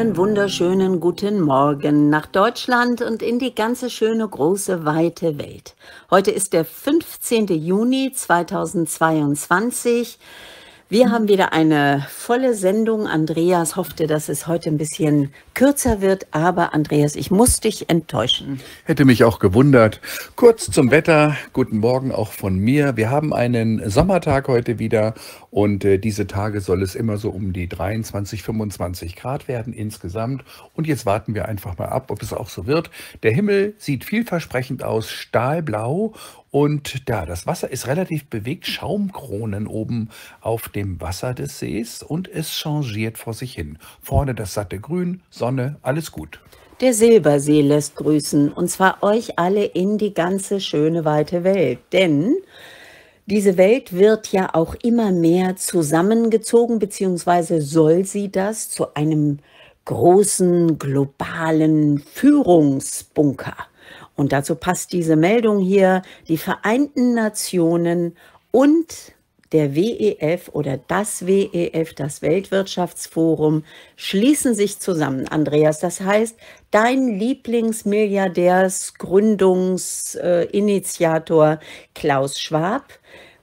Einen wunderschönen guten Morgen nach Deutschland und in die ganze schöne, große, weite Welt. Heute ist der 15. Juni 2022. Wir mhm. haben wieder eine volle Sendung. Andreas hoffte, dass es heute ein bisschen kürzer wird, aber Andreas, ich muss dich enttäuschen. Hätte mich auch gewundert. Kurz zum Wetter. Guten Morgen auch von mir. Wir haben einen Sommertag heute wieder und äh, diese Tage soll es immer so um die 23, 25 Grad werden insgesamt. Und jetzt warten wir einfach mal ab, ob es auch so wird. Der Himmel sieht vielversprechend aus, stahlblau und da, ja, das Wasser ist relativ bewegt, Schaumkronen oben auf dem Wasser des Sees und es changiert vor sich hin. Vorne das satte Grün, Sonne, alles gut. Der Silbersee lässt grüßen und zwar euch alle in die ganze schöne weite Welt, denn diese Welt wird ja auch immer mehr zusammengezogen, beziehungsweise soll sie das zu einem großen globalen Führungsbunker. Und dazu passt diese Meldung hier, die Vereinten Nationen und der WEF oder das WEF, das Weltwirtschaftsforum, schließen sich zusammen, Andreas. Das heißt, dein Lieblingsmilliardärsgründungsinitiator Klaus Schwab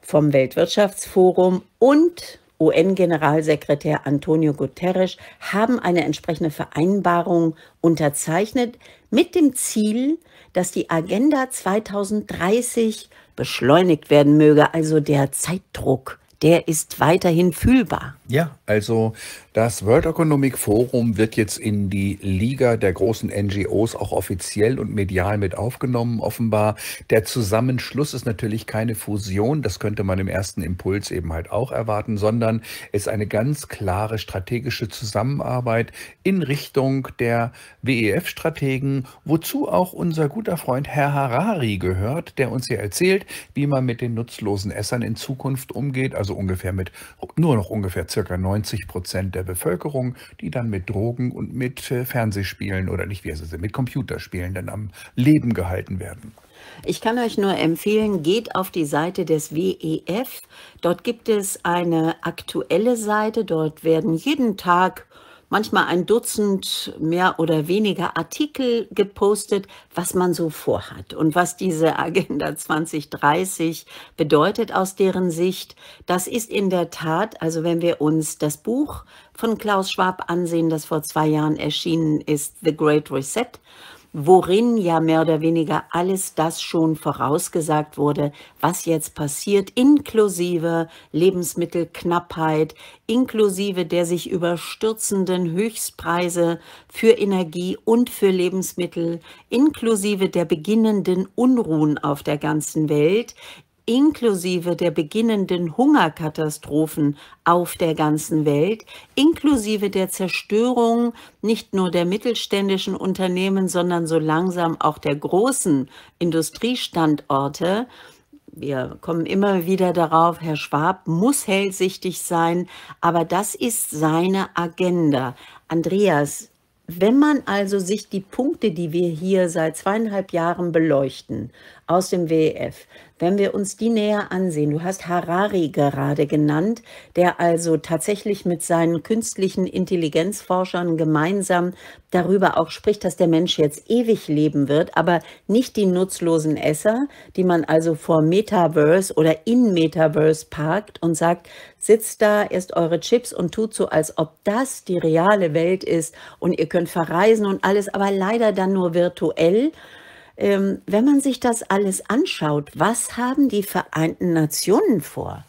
vom Weltwirtschaftsforum und UN-Generalsekretär Antonio Guterres haben eine entsprechende Vereinbarung unterzeichnet mit dem Ziel, dass die Agenda 2030 beschleunigt werden möge. Also der Zeitdruck, der ist weiterhin fühlbar. Ja, also das World Economic Forum wird jetzt in die Liga der großen NGOs auch offiziell und medial mit aufgenommen, offenbar. Der Zusammenschluss ist natürlich keine Fusion, das könnte man im ersten Impuls eben halt auch erwarten, sondern ist eine ganz klare strategische Zusammenarbeit in Richtung der WEF-Strategen, wozu auch unser guter Freund Herr Harari gehört, der uns hier erzählt, wie man mit den nutzlosen Essern in Zukunft umgeht, also ungefähr mit nur noch ungefähr circa 90 Prozent der Bevölkerung, die dann mit Drogen und mit äh, Fernsehspielen oder nicht, wie es ist, mit Computerspielen dann am Leben gehalten werden. Ich kann euch nur empfehlen, geht auf die Seite des WEF. Dort gibt es eine aktuelle Seite. Dort werden jeden Tag manchmal ein Dutzend mehr oder weniger Artikel gepostet, was man so vorhat und was diese Agenda 2030 bedeutet aus deren Sicht. Das ist in der Tat, also wenn wir uns das Buch von Klaus Schwab ansehen, das vor zwei Jahren erschienen ist, The Great Reset, worin ja mehr oder weniger alles das schon vorausgesagt wurde, was jetzt passiert, inklusive Lebensmittelknappheit, inklusive der sich überstürzenden Höchstpreise für Energie und für Lebensmittel, inklusive der beginnenden Unruhen auf der ganzen Welt, inklusive der beginnenden Hungerkatastrophen auf der ganzen Welt, inklusive der Zerstörung nicht nur der mittelständischen Unternehmen, sondern so langsam auch der großen Industriestandorte, wir kommen immer wieder darauf, Herr Schwab muss hellsichtig sein, aber das ist seine Agenda. Andreas, wenn man also sich die Punkte, die wir hier seit zweieinhalb Jahren beleuchten, aus dem WEF, wenn wir uns die näher ansehen, du hast Harari gerade genannt, der also tatsächlich mit seinen künstlichen Intelligenzforschern gemeinsam darüber auch spricht, dass der Mensch jetzt ewig leben wird, aber nicht die nutzlosen Esser, die man also vor Metaverse oder in Metaverse parkt und sagt, sitzt da, erst eure Chips und tut so, als ob das die reale Welt ist und ihr könnt verreisen und alles, aber leider dann nur virtuell ähm, wenn man sich das alles anschaut, was haben die Vereinten Nationen vor?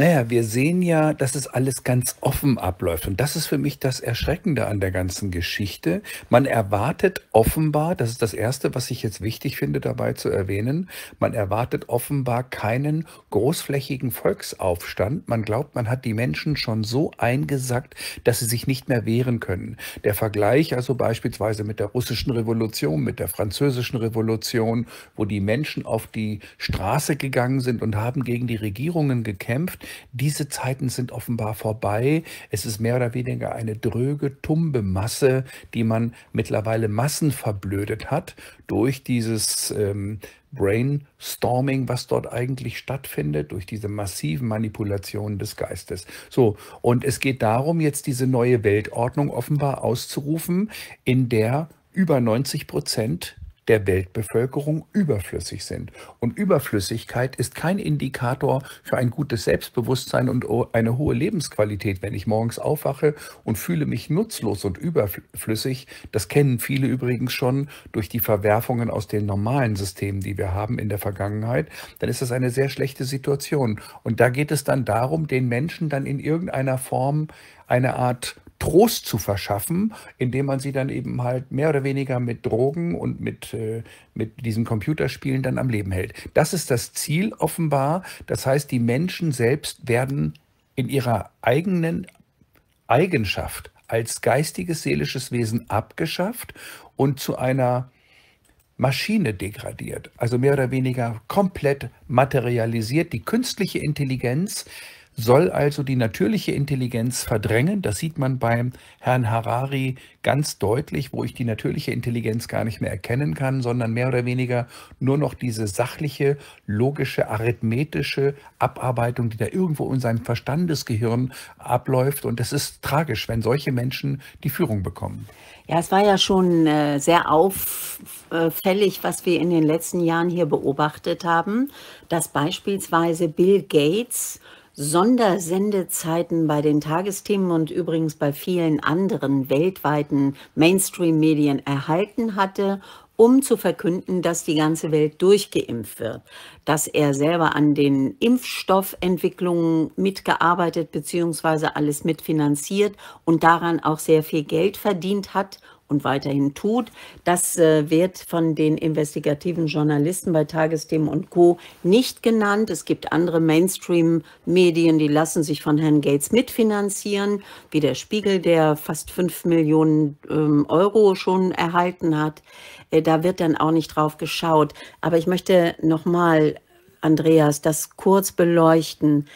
Naja, wir sehen ja, dass es alles ganz offen abläuft. Und das ist für mich das Erschreckende an der ganzen Geschichte. Man erwartet offenbar, das ist das Erste, was ich jetzt wichtig finde dabei zu erwähnen, man erwartet offenbar keinen großflächigen Volksaufstand. Man glaubt, man hat die Menschen schon so eingesackt, dass sie sich nicht mehr wehren können. Der Vergleich also beispielsweise mit der russischen Revolution, mit der französischen Revolution, wo die Menschen auf die Straße gegangen sind und haben gegen die Regierungen gekämpft, diese Zeiten sind offenbar vorbei. Es ist mehr oder weniger eine dröge, tumbe Masse, die man mittlerweile massenverblödet hat durch dieses ähm, Brainstorming, was dort eigentlich stattfindet, durch diese massiven Manipulationen des Geistes. So, und es geht darum, jetzt diese neue Weltordnung offenbar auszurufen, in der über 90 Prozent der Weltbevölkerung überflüssig sind. Und Überflüssigkeit ist kein Indikator für ein gutes Selbstbewusstsein und eine hohe Lebensqualität. Wenn ich morgens aufwache und fühle mich nutzlos und überflüssig, das kennen viele übrigens schon durch die Verwerfungen aus den normalen Systemen, die wir haben in der Vergangenheit, dann ist das eine sehr schlechte Situation. Und da geht es dann darum, den Menschen dann in irgendeiner Form eine Art Trost zu verschaffen, indem man sie dann eben halt mehr oder weniger mit Drogen und mit, äh, mit diesen Computerspielen dann am Leben hält. Das ist das Ziel offenbar. Das heißt, die Menschen selbst werden in ihrer eigenen Eigenschaft als geistiges, seelisches Wesen abgeschafft und zu einer Maschine degradiert, also mehr oder weniger komplett materialisiert. Die künstliche Intelligenz soll also die natürliche Intelligenz verdrängen. Das sieht man beim Herrn Harari ganz deutlich, wo ich die natürliche Intelligenz gar nicht mehr erkennen kann, sondern mehr oder weniger nur noch diese sachliche, logische, arithmetische Abarbeitung, die da irgendwo in seinem Verstandesgehirn abläuft. Und es ist tragisch, wenn solche Menschen die Führung bekommen. Ja, es war ja schon äh, sehr auffällig, was wir in den letzten Jahren hier beobachtet haben, dass beispielsweise Bill Gates, Sondersendezeiten bei den Tagesthemen und übrigens bei vielen anderen weltweiten Mainstream-Medien erhalten hatte, um zu verkünden, dass die ganze Welt durchgeimpft wird, dass er selber an den Impfstoffentwicklungen mitgearbeitet bzw. alles mitfinanziert und daran auch sehr viel Geld verdient hat und weiterhin tut. Das äh, wird von den investigativen Journalisten bei Tagesthemen und Co. nicht genannt. Es gibt andere Mainstream-Medien, die lassen sich von Herrn Gates mitfinanzieren, wie der Spiegel, der fast 5 Millionen ähm, Euro schon erhalten hat. Äh, da wird dann auch nicht drauf geschaut. Aber ich möchte nochmal, Andreas, das kurz beleuchten.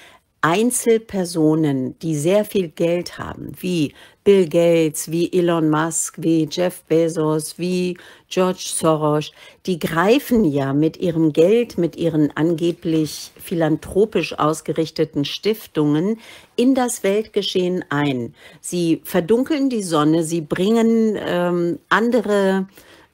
Einzelpersonen, die sehr viel Geld haben, wie Bill Gates, wie Elon Musk, wie Jeff Bezos, wie George Soros, die greifen ja mit ihrem Geld, mit ihren angeblich philanthropisch ausgerichteten Stiftungen in das Weltgeschehen ein. Sie verdunkeln die Sonne, sie bringen ähm, andere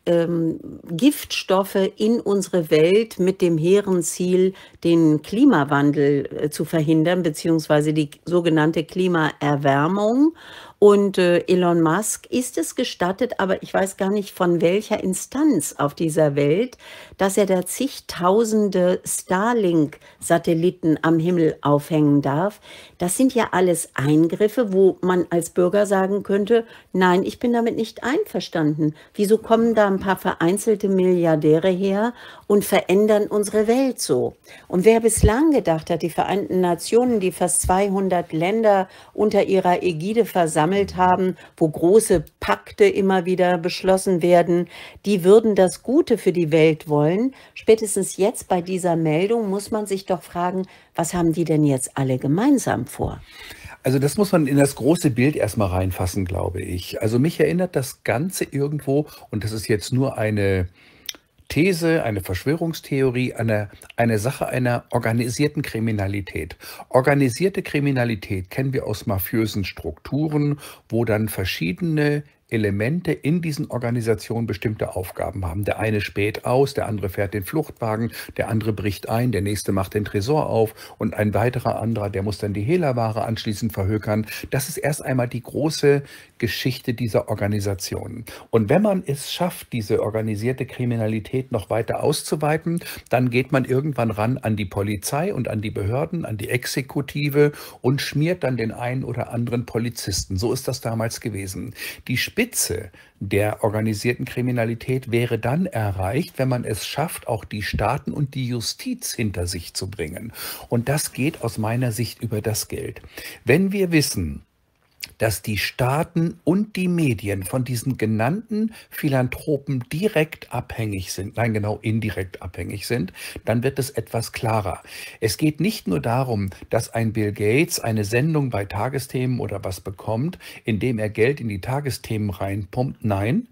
ähm, Giftstoffe in unsere Welt mit dem hehren Ziel, den Klimawandel äh, zu verhindern, beziehungsweise die sogenannte Klimaerwärmung. Und äh, Elon Musk ist es gestattet, aber ich weiß gar nicht von welcher Instanz auf dieser Welt, dass er da zigtausende Starlink-Satelliten am Himmel aufhängen darf. Das sind ja alles Eingriffe, wo man als Bürger sagen könnte, nein, ich bin damit nicht einverstanden. Wieso kommen da ein paar vereinzelte Milliardäre her und verändern unsere Welt so? Und wer bislang gedacht hat, die Vereinten Nationen, die fast 200 Länder unter ihrer Ägide versammeln, gesammelt haben, wo große Pakte immer wieder beschlossen werden, die würden das Gute für die Welt wollen. Spätestens jetzt bei dieser Meldung muss man sich doch fragen, was haben die denn jetzt alle gemeinsam vor? Also das muss man in das große Bild erstmal reinfassen, glaube ich. Also mich erinnert das Ganze irgendwo, und das ist jetzt nur eine These, eine Verschwörungstheorie, eine, eine Sache einer organisierten Kriminalität. Organisierte Kriminalität kennen wir aus mafiösen Strukturen, wo dann verschiedene Elemente in diesen Organisationen bestimmte Aufgaben haben. Der eine späht aus, der andere fährt den Fluchtwagen, der andere bricht ein, der nächste macht den Tresor auf und ein weiterer anderer, der muss dann die Hehlerware anschließend verhökern. Das ist erst einmal die große Geschichte dieser Organisationen. Und wenn man es schafft, diese organisierte Kriminalität noch weiter auszuweiten, dann geht man irgendwann ran an die Polizei und an die Behörden, an die Exekutive und schmiert dann den einen oder anderen Polizisten. So ist das damals gewesen. Die Sp Spitze der organisierten Kriminalität wäre dann erreicht, wenn man es schafft, auch die Staaten und die Justiz hinter sich zu bringen. Und das geht aus meiner Sicht über das Geld. Wenn wir wissen, dass die Staaten und die Medien von diesen genannten Philanthropen direkt abhängig sind, nein genau indirekt abhängig sind, dann wird es etwas klarer. Es geht nicht nur darum, dass ein Bill Gates eine Sendung bei Tagesthemen oder was bekommt, indem er Geld in die Tagesthemen reinpumpt, nein,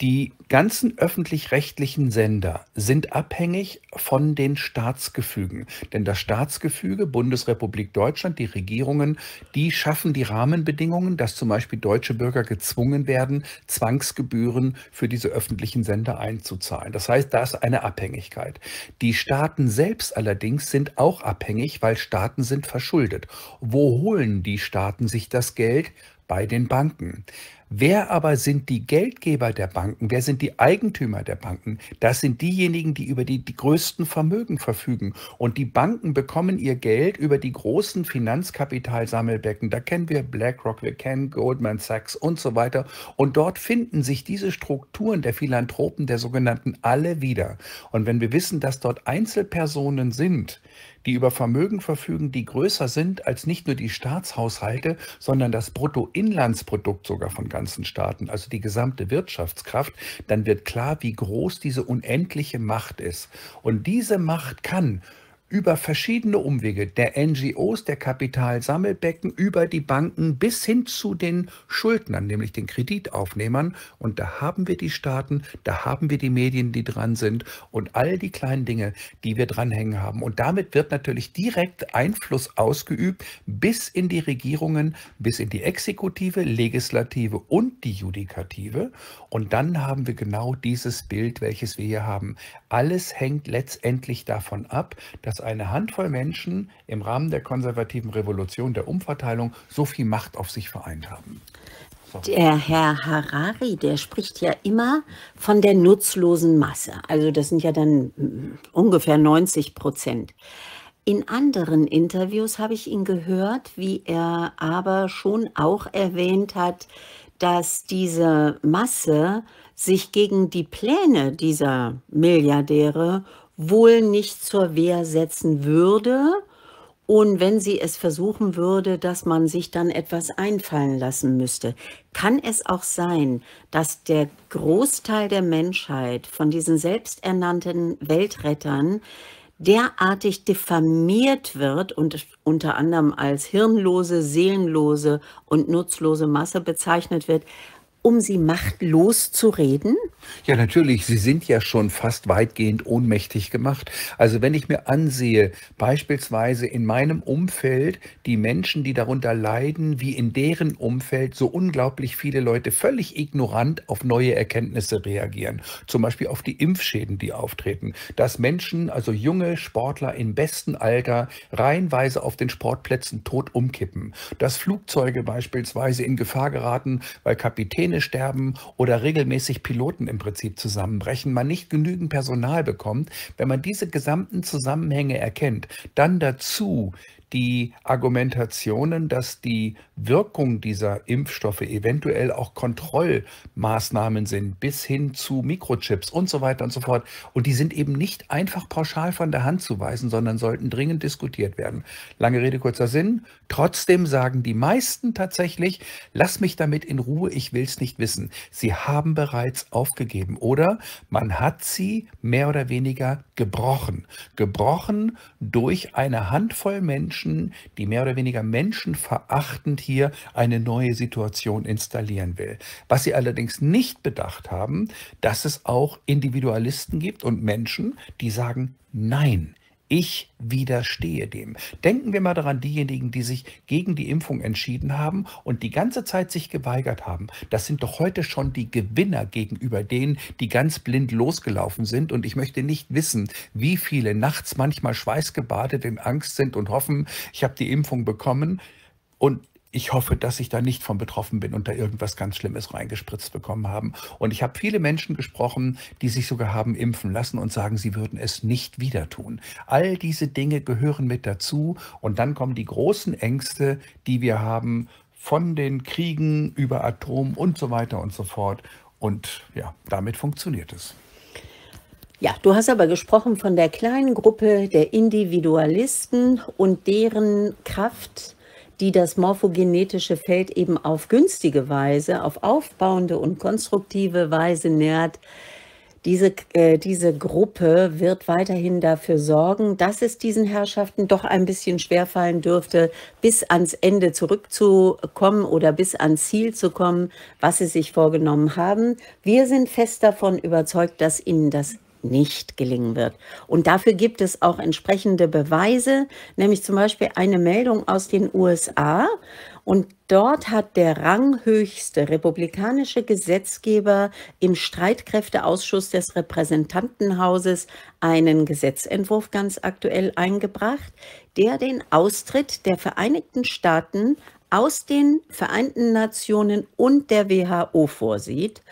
die ganzen öffentlich-rechtlichen Sender sind abhängig von den Staatsgefügen. Denn das Staatsgefüge, Bundesrepublik Deutschland, die Regierungen, die schaffen die Rahmenbedingungen, dass zum Beispiel deutsche Bürger gezwungen werden, Zwangsgebühren für diese öffentlichen Sender einzuzahlen. Das heißt, da ist eine Abhängigkeit. Die Staaten selbst allerdings sind auch abhängig, weil Staaten sind verschuldet. Wo holen die Staaten sich das Geld? Bei den Banken. Wer aber sind die Geldgeber der Banken? Wer sind die Eigentümer der Banken? Das sind diejenigen, die über die, die größten Vermögen verfügen. Und die Banken bekommen ihr Geld über die großen Finanzkapitalsammelbecken. Da kennen wir BlackRock, wir kennen Goldman Sachs und so weiter. Und dort finden sich diese Strukturen der Philanthropen, der sogenannten alle wieder. Und wenn wir wissen, dass dort Einzelpersonen sind, die über Vermögen verfügen, die größer sind als nicht nur die Staatshaushalte, sondern das Bruttoinlandsprodukt sogar von ganzen Staaten, also die gesamte Wirtschaftskraft, dann wird klar, wie groß diese unendliche Macht ist. Und diese Macht kann über verschiedene Umwege der NGOs, der Kapitalsammelbecken, über die Banken bis hin zu den Schuldnern, nämlich den Kreditaufnehmern. Und da haben wir die Staaten, da haben wir die Medien, die dran sind und all die kleinen Dinge, die wir dranhängen haben. Und damit wird natürlich direkt Einfluss ausgeübt bis in die Regierungen, bis in die Exekutive, Legislative und die Judikative. Und dann haben wir genau dieses Bild, welches wir hier haben. Alles hängt letztendlich davon ab, dass dass eine Handvoll Menschen im Rahmen der konservativen Revolution der Umverteilung so viel Macht auf sich vereint haben. Der Herr Harari, der spricht ja immer von der nutzlosen Masse. Also das sind ja dann hm, ungefähr 90 Prozent. In anderen Interviews habe ich ihn gehört, wie er aber schon auch erwähnt hat, dass diese Masse sich gegen die Pläne dieser Milliardäre wohl nicht zur Wehr setzen würde. Und wenn sie es versuchen würde, dass man sich dann etwas einfallen lassen müsste, kann es auch sein, dass der Großteil der Menschheit von diesen selbsternannten Weltrettern derartig diffamiert wird und unter anderem als hirnlose, seelenlose und nutzlose Masse bezeichnet wird, um sie machtlos zu reden? Ja, natürlich. Sie sind ja schon fast weitgehend ohnmächtig gemacht. Also wenn ich mir ansehe, beispielsweise in meinem Umfeld, die Menschen, die darunter leiden, wie in deren Umfeld so unglaublich viele Leute völlig ignorant auf neue Erkenntnisse reagieren. Zum Beispiel auf die Impfschäden, die auftreten. Dass Menschen, also junge Sportler im besten Alter, reihenweise auf den Sportplätzen tot umkippen. Dass Flugzeuge beispielsweise in Gefahr geraten, weil Kapitäne Pläne sterben oder regelmäßig Piloten im Prinzip zusammenbrechen, man nicht genügend Personal bekommt, wenn man diese gesamten Zusammenhänge erkennt, dann dazu die Argumentationen, dass die Wirkung dieser Impfstoffe eventuell auch Kontrollmaßnahmen sind, bis hin zu Mikrochips und so weiter und so fort. Und die sind eben nicht einfach pauschal von der Hand zu weisen, sondern sollten dringend diskutiert werden. Lange Rede, kurzer Sinn. Trotzdem sagen die meisten tatsächlich, lass mich damit in Ruhe, ich will es nicht wissen. Sie haben bereits aufgegeben oder man hat sie mehr oder weniger gebrochen. Gebrochen durch eine Handvoll Menschen, die mehr oder weniger menschenverachtend hier eine neue Situation installieren will. Was sie allerdings nicht bedacht haben, dass es auch Individualisten gibt und Menschen, die sagen, nein, ich widerstehe dem. Denken wir mal daran, diejenigen, die sich gegen die Impfung entschieden haben und die ganze Zeit sich geweigert haben. Das sind doch heute schon die Gewinner gegenüber denen, die ganz blind losgelaufen sind. Und ich möchte nicht wissen, wie viele nachts manchmal schweißgebadet in Angst sind und hoffen, ich habe die Impfung bekommen. Und ich hoffe, dass ich da nicht von betroffen bin und da irgendwas ganz Schlimmes reingespritzt bekommen haben. Und ich habe viele Menschen gesprochen, die sich sogar haben impfen lassen und sagen, sie würden es nicht wieder tun. All diese Dinge gehören mit dazu. Und dann kommen die großen Ängste, die wir haben von den Kriegen über Atom und so weiter und so fort. Und ja, damit funktioniert es. Ja, du hast aber gesprochen von der kleinen Gruppe der Individualisten und deren Kraft, die das morphogenetische Feld eben auf günstige Weise, auf aufbauende und konstruktive Weise nährt. Diese, äh, diese Gruppe wird weiterhin dafür sorgen, dass es diesen Herrschaften doch ein bisschen schwerfallen dürfte, bis ans Ende zurückzukommen oder bis ans Ziel zu kommen, was sie sich vorgenommen haben. Wir sind fest davon überzeugt, dass ihnen das nicht gelingen wird. Und dafür gibt es auch entsprechende Beweise, nämlich zum Beispiel eine Meldung aus den USA. Und dort hat der ranghöchste republikanische Gesetzgeber im Streitkräfteausschuss des Repräsentantenhauses einen Gesetzentwurf ganz aktuell eingebracht, der den Austritt der Vereinigten Staaten aus den Vereinten Nationen und der WHO vorsieht.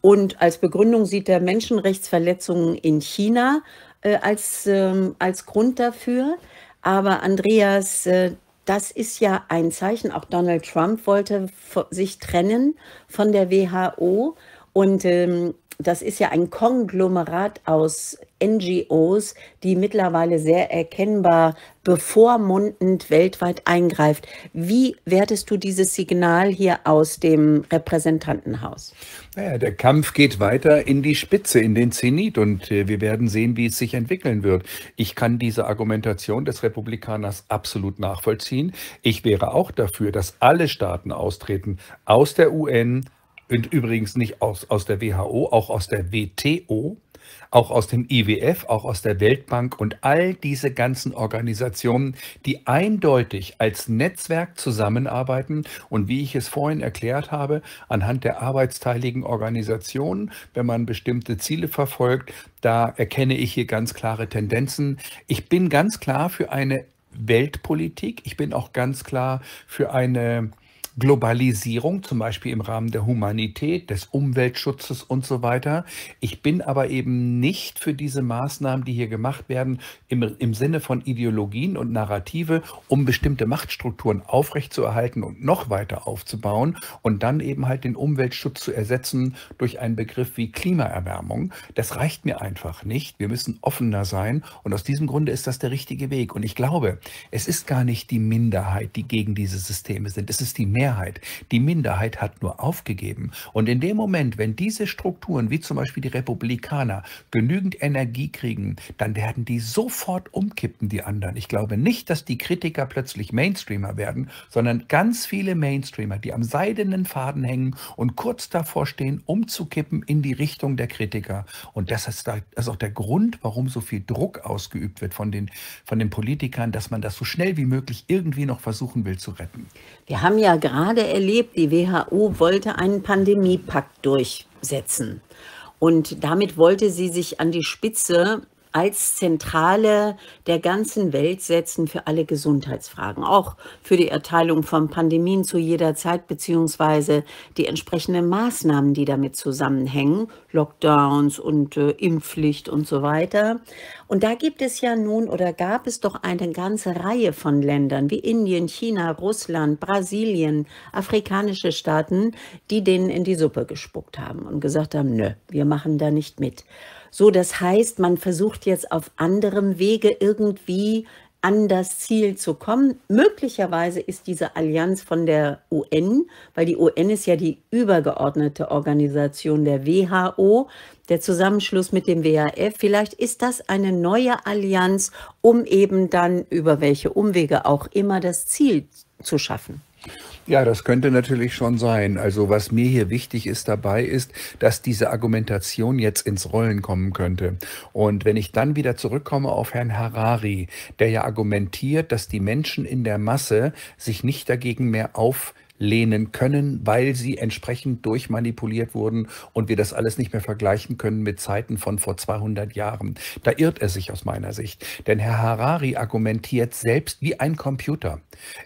Und als Begründung sieht er Menschenrechtsverletzungen in China äh, als, ähm, als Grund dafür. Aber Andreas, äh, das ist ja ein Zeichen. Auch Donald Trump wollte sich trennen von der WHO. Und ähm, das ist ja ein Konglomerat aus NGOs, die mittlerweile sehr erkennbar bevormundend weltweit eingreift. Wie wertest du dieses Signal hier aus dem Repräsentantenhaus? Naja, der Kampf geht weiter in die Spitze, in den Zenit und äh, wir werden sehen, wie es sich entwickeln wird. Ich kann diese Argumentation des Republikaners absolut nachvollziehen. Ich wäre auch dafür, dass alle Staaten austreten, aus der UN, und übrigens nicht aus, aus der WHO, auch aus der WTO, auch aus dem IWF, auch aus der Weltbank und all diese ganzen Organisationen, die eindeutig als Netzwerk zusammenarbeiten und wie ich es vorhin erklärt habe, anhand der arbeitsteiligen Organisationen, wenn man bestimmte Ziele verfolgt, da erkenne ich hier ganz klare Tendenzen. Ich bin ganz klar für eine Weltpolitik, ich bin auch ganz klar für eine Globalisierung, zum Beispiel im Rahmen der Humanität, des Umweltschutzes und so weiter. Ich bin aber eben nicht für diese Maßnahmen, die hier gemacht werden, im, im Sinne von Ideologien und Narrative, um bestimmte Machtstrukturen aufrechtzuerhalten und noch weiter aufzubauen und dann eben halt den Umweltschutz zu ersetzen durch einen Begriff wie Klimaerwärmung. Das reicht mir einfach nicht. Wir müssen offener sein und aus diesem Grunde ist das der richtige Weg. Und ich glaube, es ist gar nicht die Minderheit, die gegen diese Systeme sind. Es ist die Mehrheit Mehrheit. Die Minderheit hat nur aufgegeben. Und in dem Moment, wenn diese Strukturen, wie zum Beispiel die Republikaner, genügend Energie kriegen, dann werden die sofort umkippen, die anderen. Ich glaube nicht, dass die Kritiker plötzlich Mainstreamer werden, sondern ganz viele Mainstreamer, die am seidenen Faden hängen und kurz davor stehen, umzukippen in die Richtung der Kritiker. Und das ist, da, das ist auch der Grund, warum so viel Druck ausgeübt wird von den, von den Politikern, dass man das so schnell wie möglich irgendwie noch versuchen will zu retten. Wir haben ja gerade gerade erlebt. Die WHO wollte einen Pandemiepakt durchsetzen. Und damit wollte sie sich an die Spitze als Zentrale der ganzen Welt setzen für alle Gesundheitsfragen, auch für die Erteilung von Pandemien zu jeder Zeit beziehungsweise die entsprechenden Maßnahmen, die damit zusammenhängen, Lockdowns und äh, Impfpflicht und so weiter. Und da gibt es ja nun oder gab es doch eine ganze Reihe von Ländern wie Indien, China, Russland, Brasilien, afrikanische Staaten, die denen in die Suppe gespuckt haben und gesagt haben, nö, wir machen da nicht mit. So, das heißt, man versucht jetzt auf anderem Wege irgendwie an das Ziel zu kommen. Möglicherweise ist diese Allianz von der UN, weil die UN ist ja die übergeordnete Organisation der WHO, der Zusammenschluss mit dem WHF, vielleicht ist das eine neue Allianz, um eben dann über welche Umwege auch immer das Ziel zu schaffen. Ja, das könnte natürlich schon sein. Also was mir hier wichtig ist dabei ist, dass diese Argumentation jetzt ins Rollen kommen könnte. Und wenn ich dann wieder zurückkomme auf Herrn Harari, der ja argumentiert, dass die Menschen in der Masse sich nicht dagegen mehr auf ablehnen können, weil sie entsprechend durchmanipuliert wurden und wir das alles nicht mehr vergleichen können mit Zeiten von vor 200 Jahren. Da irrt er sich aus meiner Sicht. Denn Herr Harari argumentiert selbst wie ein Computer.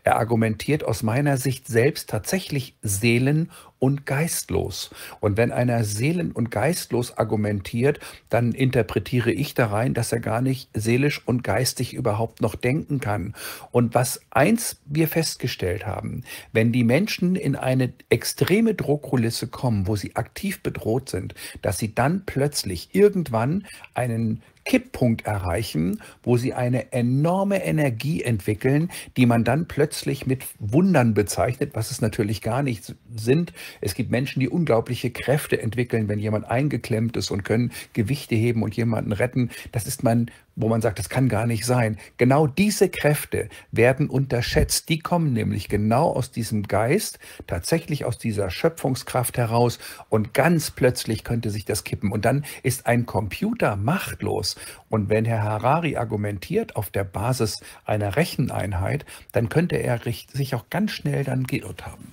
Er argumentiert aus meiner Sicht selbst tatsächlich seelen- und geistlos. Und wenn einer seelen- und geistlos argumentiert, dann interpretiere ich da rein, dass er gar nicht seelisch und geistig überhaupt noch denken kann. Und was eins wir festgestellt haben, wenn die Menschen in eine extreme Druckkulisse kommen, wo sie aktiv bedroht sind, dass sie dann plötzlich irgendwann einen Kipppunkt erreichen, wo sie eine enorme Energie entwickeln, die man dann plötzlich mit Wundern bezeichnet, was es natürlich gar nicht sind. Es gibt Menschen, die unglaubliche Kräfte entwickeln, wenn jemand eingeklemmt ist und können Gewichte heben und jemanden retten. Das ist man wo man sagt, das kann gar nicht sein. Genau diese Kräfte werden unterschätzt. Die kommen nämlich genau aus diesem Geist, tatsächlich aus dieser Schöpfungskraft heraus und ganz plötzlich könnte sich das kippen. Und dann ist ein Computer machtlos. Und wenn Herr Harari argumentiert auf der Basis einer Recheneinheit, dann könnte er sich auch ganz schnell dann geirrt haben.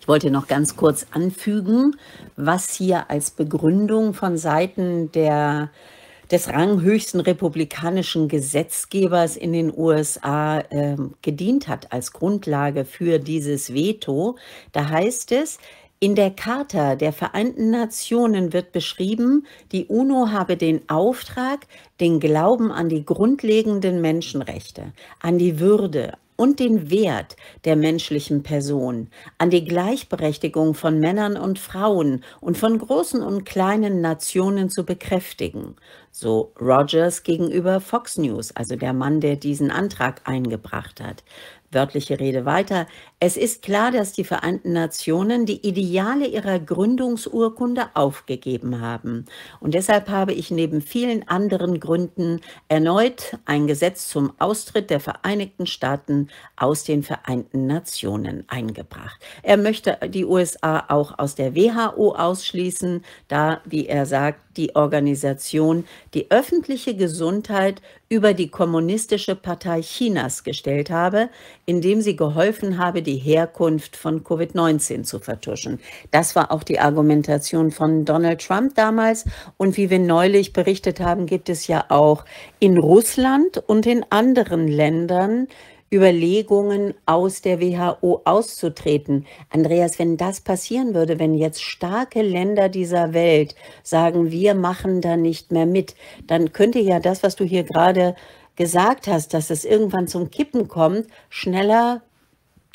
Ich wollte noch ganz kurz anfügen, was hier als Begründung von Seiten der äh, des ranghöchsten republikanischen Gesetzgebers in den USA äh, gedient hat als Grundlage für dieses Veto. Da heißt es, in der Charta der Vereinten Nationen wird beschrieben, die UNO habe den Auftrag, den Glauben an die grundlegenden Menschenrechte, an die Würde, und den Wert der menschlichen Person, an die Gleichberechtigung von Männern und Frauen und von großen und kleinen Nationen zu bekräftigen, so Rogers gegenüber Fox News, also der Mann, der diesen Antrag eingebracht hat wörtliche Rede weiter. Es ist klar, dass die Vereinten Nationen die Ideale ihrer Gründungsurkunde aufgegeben haben. Und deshalb habe ich neben vielen anderen Gründen erneut ein Gesetz zum Austritt der Vereinigten Staaten aus den Vereinten Nationen eingebracht. Er möchte die USA auch aus der WHO ausschließen, da, wie er sagt, die Organisation die öffentliche Gesundheit über die Kommunistische Partei Chinas gestellt habe, indem sie geholfen habe, die Herkunft von Covid-19 zu vertuschen. Das war auch die Argumentation von Donald Trump damals. Und wie wir neulich berichtet haben, gibt es ja auch in Russland und in anderen Ländern Überlegungen, aus der WHO auszutreten. Andreas, wenn das passieren würde, wenn jetzt starke Länder dieser Welt sagen, wir machen da nicht mehr mit, dann könnte ja das, was du hier gerade gesagt hast, dass es irgendwann zum Kippen kommt, schneller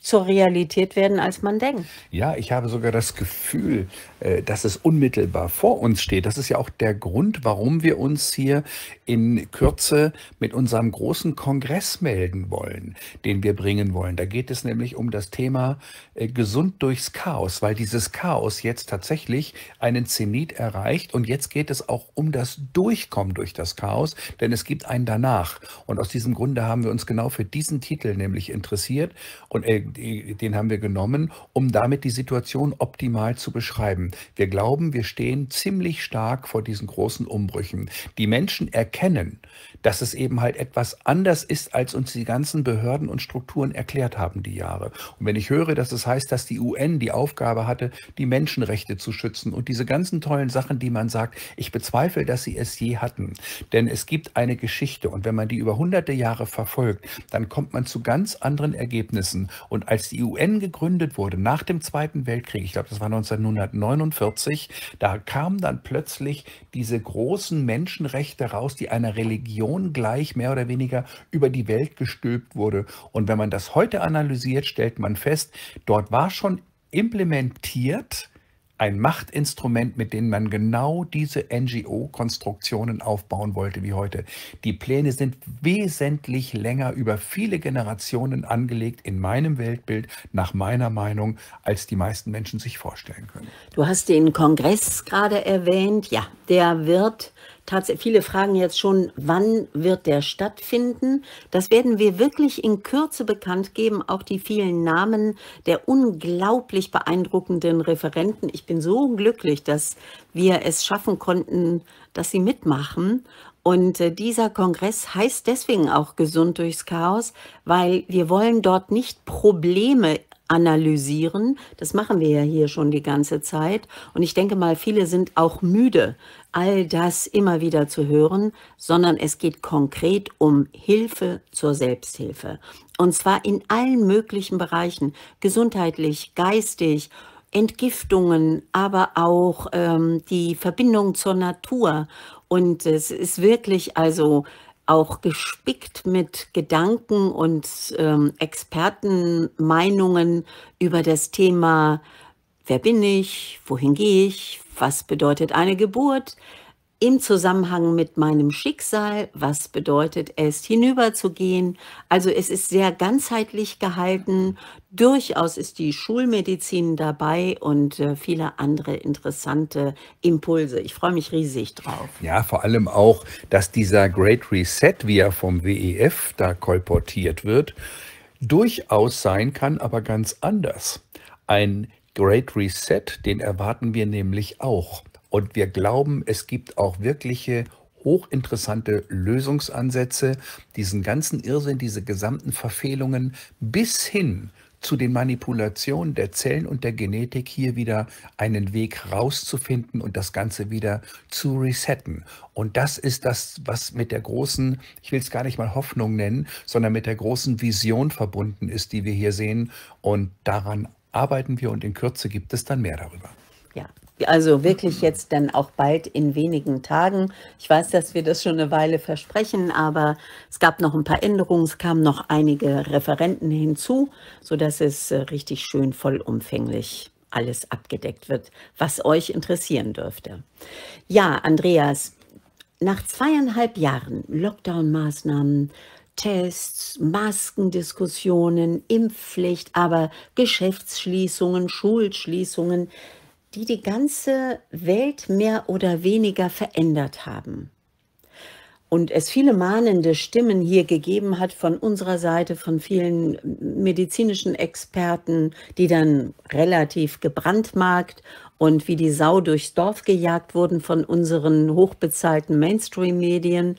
zur Realität werden, als man denkt. Ja, ich habe sogar das Gefühl, äh, dass es unmittelbar vor uns steht. Das ist ja auch der Grund, warum wir uns hier in Kürze mit unserem großen Kongress melden wollen, den wir bringen wollen. Da geht es nämlich um das Thema äh, gesund durchs Chaos, weil dieses Chaos jetzt tatsächlich einen Zenit erreicht und jetzt geht es auch um das Durchkommen durch das Chaos, denn es gibt einen danach. Und aus diesem Grunde haben wir uns genau für diesen Titel nämlich interessiert und äh, den haben wir genommen, um damit die Situation optimal zu beschreiben. Wir glauben, wir stehen ziemlich stark vor diesen großen Umbrüchen. Die Menschen erkennen, dass es eben halt etwas anders ist, als uns die ganzen Behörden und Strukturen erklärt haben die Jahre. Und wenn ich höre, dass es heißt, dass die UN die Aufgabe hatte, die Menschenrechte zu schützen und diese ganzen tollen Sachen, die man sagt, ich bezweifle, dass sie es je hatten. Denn es gibt eine Geschichte und wenn man die über hunderte Jahre verfolgt, dann kommt man zu ganz anderen Ergebnissen. Und als die UN gegründet wurde, nach dem Zweiten Weltkrieg, ich glaube, das war 1999, 1949, da kamen dann plötzlich diese großen Menschenrechte raus, die einer Religion gleich mehr oder weniger über die Welt gestülpt wurde. Und wenn man das heute analysiert, stellt man fest, dort war schon implementiert, ein Machtinstrument, mit dem man genau diese NGO-Konstruktionen aufbauen wollte wie heute. Die Pläne sind wesentlich länger über viele Generationen angelegt in meinem Weltbild, nach meiner Meinung, als die meisten Menschen sich vorstellen können. Du hast den Kongress gerade erwähnt. Ja, der wird tatsächlich, viele fragen jetzt schon, wann wird der stattfinden? Das werden wir wirklich in Kürze bekannt geben, auch die vielen Namen der unglaublich beeindruckenden Referenten. Ich bin so glücklich, dass wir es schaffen konnten, dass sie mitmachen. Und äh, dieser Kongress heißt deswegen auch Gesund durchs Chaos, weil wir wollen dort nicht Probleme analysieren. Das machen wir ja hier schon die ganze Zeit. Und ich denke mal, viele sind auch müde, all das immer wieder zu hören, sondern es geht konkret um Hilfe zur Selbsthilfe. Und zwar in allen möglichen Bereichen, gesundheitlich, geistig, Entgiftungen, aber auch ähm, die Verbindung zur Natur. Und es ist wirklich also auch gespickt mit Gedanken und ähm, Expertenmeinungen über das Thema, wer bin ich, wohin gehe ich, was bedeutet eine Geburt, im Zusammenhang mit meinem Schicksal, was bedeutet es, hinüberzugehen. Also es ist sehr ganzheitlich gehalten. Durchaus ist die Schulmedizin dabei und äh, viele andere interessante Impulse. Ich freue mich riesig drauf. Ja, vor allem auch, dass dieser Great Reset, wie er vom WEF da kolportiert wird, durchaus sein kann, aber ganz anders. Ein Great Reset, den erwarten wir nämlich auch. Und wir glauben, es gibt auch wirkliche hochinteressante Lösungsansätze, diesen ganzen Irrsinn, diese gesamten Verfehlungen bis hin zu den Manipulationen der Zellen und der Genetik hier wieder einen Weg rauszufinden und das Ganze wieder zu resetten. Und das ist das, was mit der großen, ich will es gar nicht mal Hoffnung nennen, sondern mit der großen Vision verbunden ist, die wir hier sehen. Und daran arbeiten wir und in Kürze gibt es dann mehr darüber. Also wirklich jetzt dann auch bald in wenigen Tagen. Ich weiß, dass wir das schon eine Weile versprechen, aber es gab noch ein paar Änderungen, es kamen noch einige Referenten hinzu, sodass es äh, richtig schön vollumfänglich alles abgedeckt wird, was euch interessieren dürfte. Ja, Andreas, nach zweieinhalb Jahren Lockdown-Maßnahmen, Tests, Maskendiskussionen, Impfpflicht, aber Geschäftsschließungen, Schulschließungen, die die ganze Welt mehr oder weniger verändert haben. Und es viele mahnende Stimmen hier gegeben hat von unserer Seite, von vielen medizinischen Experten, die dann relativ gebrandmarkt und wie die Sau durchs Dorf gejagt wurden von unseren hochbezahlten Mainstream-Medien.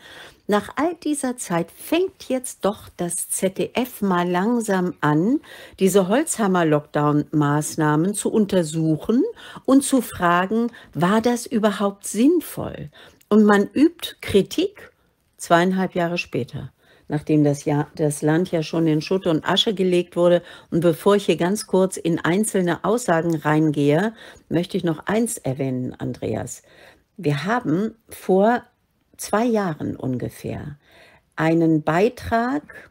Nach all dieser Zeit fängt jetzt doch das ZDF mal langsam an, diese Holzhammer-Lockdown-Maßnahmen zu untersuchen und zu fragen, war das überhaupt sinnvoll? Und man übt Kritik zweieinhalb Jahre später nachdem das, Jahr, das, Land ja schon in Schutt und Asche gelegt wurde. Und bevor ich hier ganz kurz in einzelne Aussagen reingehe, möchte ich noch eins erwähnen, Andreas. Wir haben vor zwei Jahren ungefähr einen Beitrag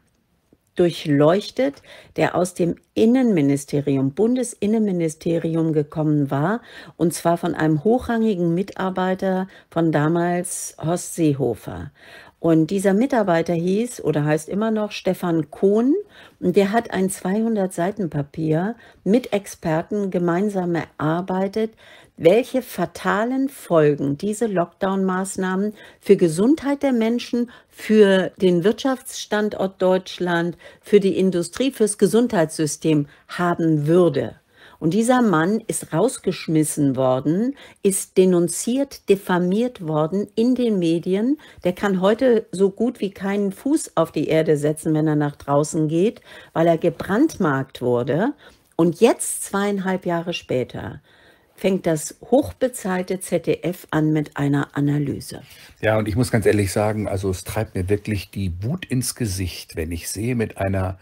durchleuchtet, der aus dem Innenministerium, Bundesinnenministerium gekommen war, und zwar von einem hochrangigen Mitarbeiter von damals Horst Seehofer. Und dieser Mitarbeiter hieß oder heißt immer noch Stefan Kohn und der hat ein 200 Seiten Papier mit Experten gemeinsam erarbeitet, welche fatalen Folgen diese Lockdown-Maßnahmen für Gesundheit der Menschen, für den Wirtschaftsstandort Deutschland, für die Industrie, fürs Gesundheitssystem haben würde. Und dieser Mann ist rausgeschmissen worden, ist denunziert, diffamiert worden in den Medien. Der kann heute so gut wie keinen Fuß auf die Erde setzen, wenn er nach draußen geht, weil er gebrandmarkt wurde. Und jetzt, zweieinhalb Jahre später, fängt das hochbezahlte ZDF an mit einer Analyse. Ja, und ich muss ganz ehrlich sagen, also es treibt mir wirklich die Wut ins Gesicht, wenn ich sehe, mit einer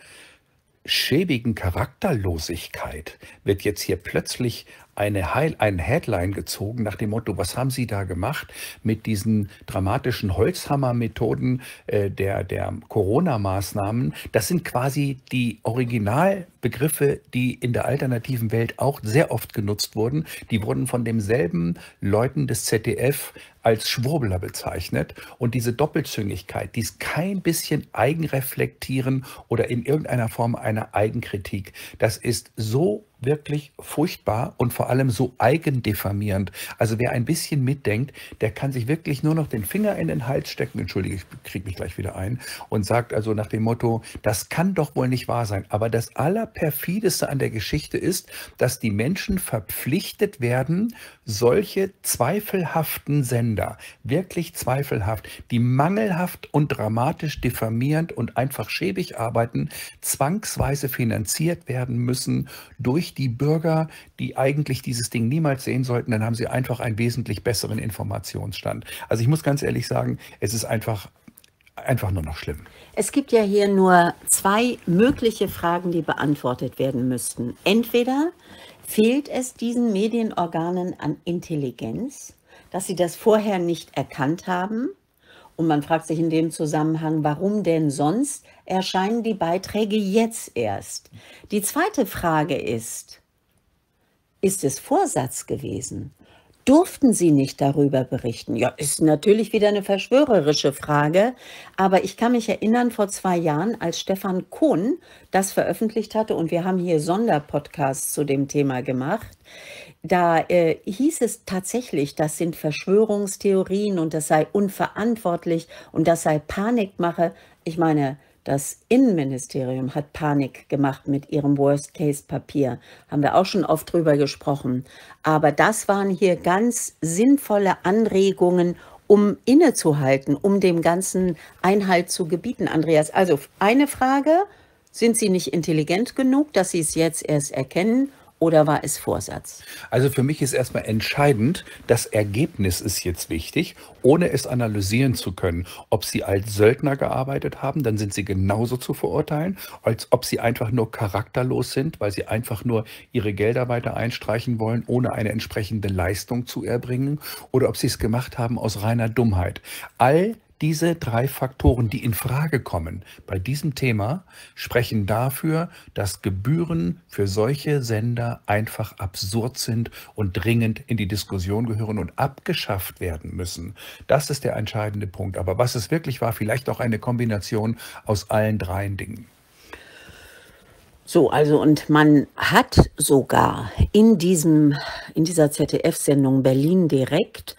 schäbigen Charakterlosigkeit wird jetzt hier plötzlich eine, Heil, ein Headline gezogen nach dem Motto, was haben Sie da gemacht mit diesen dramatischen Holzhammermethoden äh, der, der Corona-Maßnahmen? Das sind quasi die Originalbegriffe, die in der alternativen Welt auch sehr oft genutzt wurden. Die wurden von demselben Leuten des ZDF als Schwurbler bezeichnet. Und diese Doppelzüngigkeit, dies kein bisschen Eigenreflektieren oder in irgendeiner Form einer Eigenkritik. Das ist so wirklich furchtbar und vor allem so eigendiffamierend. Also wer ein bisschen mitdenkt, der kann sich wirklich nur noch den Finger in den Hals stecken, entschuldige, ich kriege mich gleich wieder ein, und sagt also nach dem Motto, das kann doch wohl nicht wahr sein. Aber das Allerperfideste an der Geschichte ist, dass die Menschen verpflichtet werden, solche zweifelhaften Sender, wirklich zweifelhaft, die mangelhaft und dramatisch diffamierend und einfach schäbig arbeiten, zwangsweise finanziert werden müssen durch nicht die Bürger, die eigentlich dieses Ding niemals sehen sollten, dann haben sie einfach einen wesentlich besseren Informationsstand. Also ich muss ganz ehrlich sagen, es ist einfach einfach nur noch schlimm. Es gibt ja hier nur zwei mögliche Fragen, die beantwortet werden müssten. Entweder fehlt es diesen Medienorganen an Intelligenz, dass sie das vorher nicht erkannt haben. Und man fragt sich in dem Zusammenhang, warum denn sonst erscheinen die Beiträge jetzt erst. Die zweite Frage ist, ist es Vorsatz gewesen? Durften Sie nicht darüber berichten? Ja, ist natürlich wieder eine verschwörerische Frage, aber ich kann mich erinnern, vor zwei Jahren, als Stefan Kohn das veröffentlicht hatte, und wir haben hier Sonderpodcasts zu dem Thema gemacht, da äh, hieß es tatsächlich, das sind Verschwörungstheorien und das sei unverantwortlich und das sei Panikmache. Ich meine, das Innenministerium hat Panik gemacht mit ihrem Worst-Case-Papier. Haben wir auch schon oft drüber gesprochen. Aber das waren hier ganz sinnvolle Anregungen, um innezuhalten, um dem Ganzen Einhalt zu gebieten, Andreas. Also eine Frage, sind Sie nicht intelligent genug, dass Sie es jetzt erst erkennen? oder war es Vorsatz? Also für mich ist erstmal entscheidend, das Ergebnis ist jetzt wichtig, ohne es analysieren zu können. Ob Sie als Söldner gearbeitet haben, dann sind Sie genauso zu verurteilen, als ob Sie einfach nur charakterlos sind, weil Sie einfach nur Ihre Gelder weiter einstreichen wollen, ohne eine entsprechende Leistung zu erbringen, oder ob Sie es gemacht haben aus reiner Dummheit. All diese drei Faktoren, die in Frage kommen bei diesem Thema, sprechen dafür, dass Gebühren für solche Sender einfach absurd sind und dringend in die Diskussion gehören und abgeschafft werden müssen. Das ist der entscheidende Punkt. Aber was es wirklich war, vielleicht auch eine Kombination aus allen dreien Dingen. So, also und man hat sogar in diesem in dieser ZDF-Sendung Berlin direkt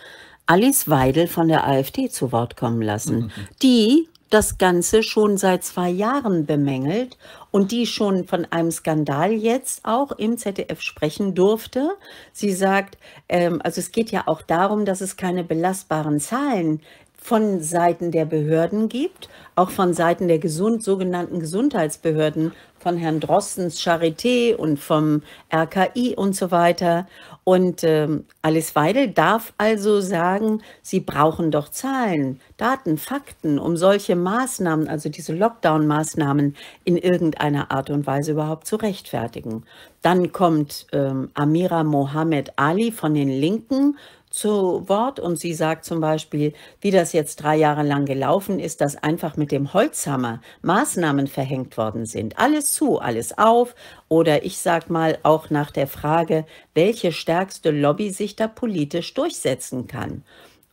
Alice Weidel von der AfD zu Wort kommen lassen, die das Ganze schon seit zwei Jahren bemängelt und die schon von einem Skandal jetzt auch im ZDF sprechen durfte. Sie sagt, ähm, also es geht ja auch darum, dass es keine belastbaren Zahlen von Seiten der Behörden gibt, auch von Seiten der gesund, sogenannten Gesundheitsbehörden, von Herrn Drossens Charité und vom RKI und so weiter. Und ähm, Alice Weidel darf also sagen, sie brauchen doch Zahlen, Daten, Fakten, um solche Maßnahmen, also diese Lockdown-Maßnahmen in irgendeiner Art und Weise überhaupt zu rechtfertigen. Dann kommt ähm, Amira Mohammed Ali von den Linken zu Wort und sie sagt zum Beispiel, wie das jetzt drei Jahre lang gelaufen ist, dass einfach mit dem Holzhammer Maßnahmen verhängt worden sind. Alles zu, alles auf. Oder ich sag mal auch nach der Frage, welche stärkste Lobby sich da politisch durchsetzen kann.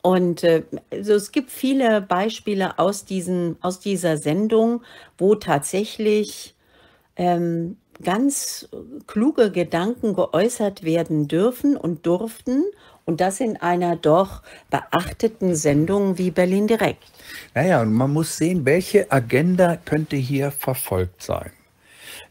Und äh, also es gibt viele Beispiele aus, diesen, aus dieser Sendung, wo tatsächlich ähm, ganz kluge Gedanken geäußert werden dürfen und durften und das in einer doch beachteten Sendung wie Berlin Direkt. Naja, und man muss sehen, welche Agenda könnte hier verfolgt sein.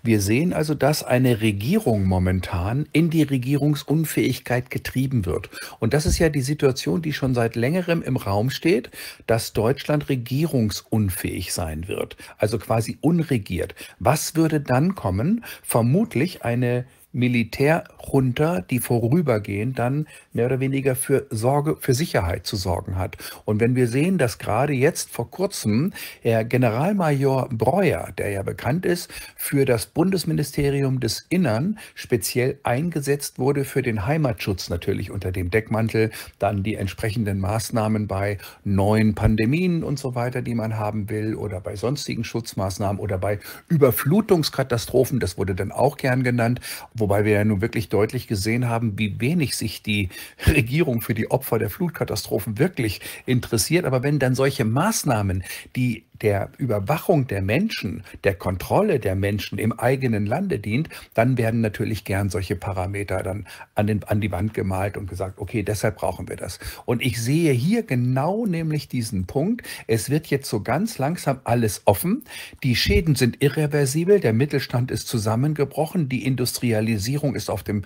Wir sehen also, dass eine Regierung momentan in die Regierungsunfähigkeit getrieben wird. Und das ist ja die Situation, die schon seit längerem im Raum steht, dass Deutschland regierungsunfähig sein wird, also quasi unregiert. Was würde dann kommen? Vermutlich eine Militärjunta, die vorübergehend dann mehr oder weniger für Sorge, für Sicherheit zu sorgen hat. Und wenn wir sehen, dass gerade jetzt vor kurzem Herr Generalmajor Breuer, der ja bekannt ist, für das Bundesministerium des Innern speziell eingesetzt wurde für den Heimatschutz natürlich unter dem Deckmantel, dann die entsprechenden Maßnahmen bei neuen Pandemien und so weiter, die man haben will oder bei sonstigen Schutzmaßnahmen oder bei Überflutungskatastrophen, das wurde dann auch gern genannt, wo Wobei wir ja nun wirklich deutlich gesehen haben, wie wenig sich die Regierung für die Opfer der Flutkatastrophen wirklich interessiert. Aber wenn dann solche Maßnahmen, die der Überwachung der Menschen, der Kontrolle der Menschen im eigenen Lande dient, dann werden natürlich gern solche Parameter dann an, den, an die Wand gemalt und gesagt, okay, deshalb brauchen wir das. Und ich sehe hier genau nämlich diesen Punkt. Es wird jetzt so ganz langsam alles offen. Die Schäden sind irreversibel. Der Mittelstand ist zusammengebrochen. Die Industrialisierung ist auf dem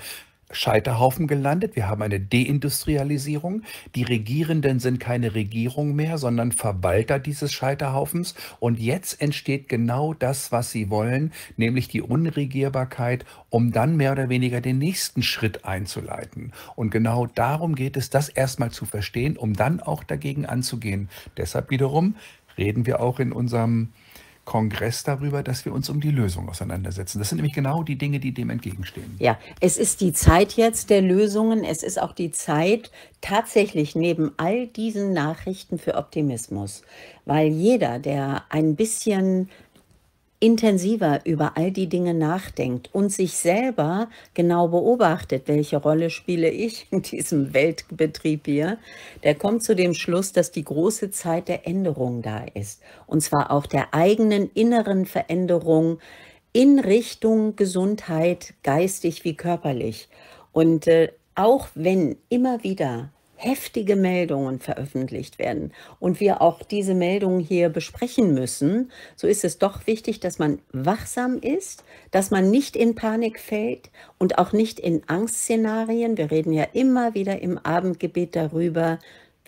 Scheiterhaufen gelandet. Wir haben eine Deindustrialisierung. Die Regierenden sind keine Regierung mehr, sondern Verwalter dieses Scheiterhaufens. Und jetzt entsteht genau das, was sie wollen, nämlich die Unregierbarkeit, um dann mehr oder weniger den nächsten Schritt einzuleiten. Und genau darum geht es, das erstmal zu verstehen, um dann auch dagegen anzugehen. Deshalb wiederum reden wir auch in unserem Kongress darüber, dass wir uns um die Lösung auseinandersetzen. Das sind nämlich genau die Dinge, die dem entgegenstehen. Ja, es ist die Zeit jetzt der Lösungen. Es ist auch die Zeit tatsächlich neben all diesen Nachrichten für Optimismus, weil jeder, der ein bisschen intensiver über all die Dinge nachdenkt und sich selber genau beobachtet, welche Rolle spiele ich in diesem Weltbetrieb hier, der kommt zu dem Schluss, dass die große Zeit der Änderung da ist. Und zwar auch der eigenen inneren Veränderung in Richtung Gesundheit, geistig wie körperlich. Und äh, auch wenn immer wieder heftige Meldungen veröffentlicht werden und wir auch diese Meldungen hier besprechen müssen, so ist es doch wichtig, dass man wachsam ist, dass man nicht in Panik fällt und auch nicht in Angstszenarien. Wir reden ja immer wieder im Abendgebet darüber,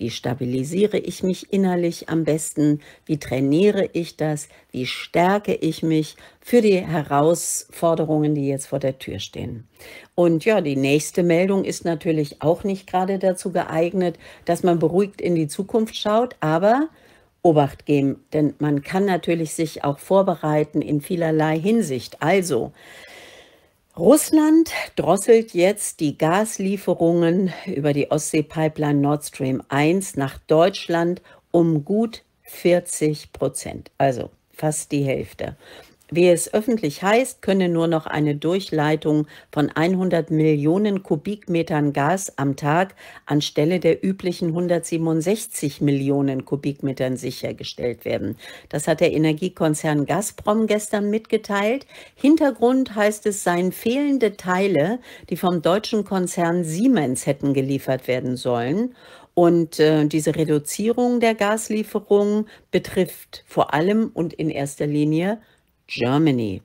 wie stabilisiere ich mich innerlich am besten? Wie trainiere ich das? Wie stärke ich mich für die Herausforderungen, die jetzt vor der Tür stehen? Und ja, die nächste Meldung ist natürlich auch nicht gerade dazu geeignet, dass man beruhigt in die Zukunft schaut, aber Obacht geben, denn man kann natürlich sich auch vorbereiten in vielerlei Hinsicht. Also, Russland drosselt jetzt die Gaslieferungen über die Ostsee-Pipeline Nord Stream 1 nach Deutschland um gut 40 Prozent, also fast die Hälfte. Wie es öffentlich heißt, könne nur noch eine Durchleitung von 100 Millionen Kubikmetern Gas am Tag anstelle der üblichen 167 Millionen Kubikmetern sichergestellt werden. Das hat der Energiekonzern Gazprom gestern mitgeteilt. Hintergrund heißt es, seien fehlende Teile, die vom deutschen Konzern Siemens hätten geliefert werden sollen. Und äh, diese Reduzierung der Gaslieferungen betrifft vor allem und in erster Linie Germany.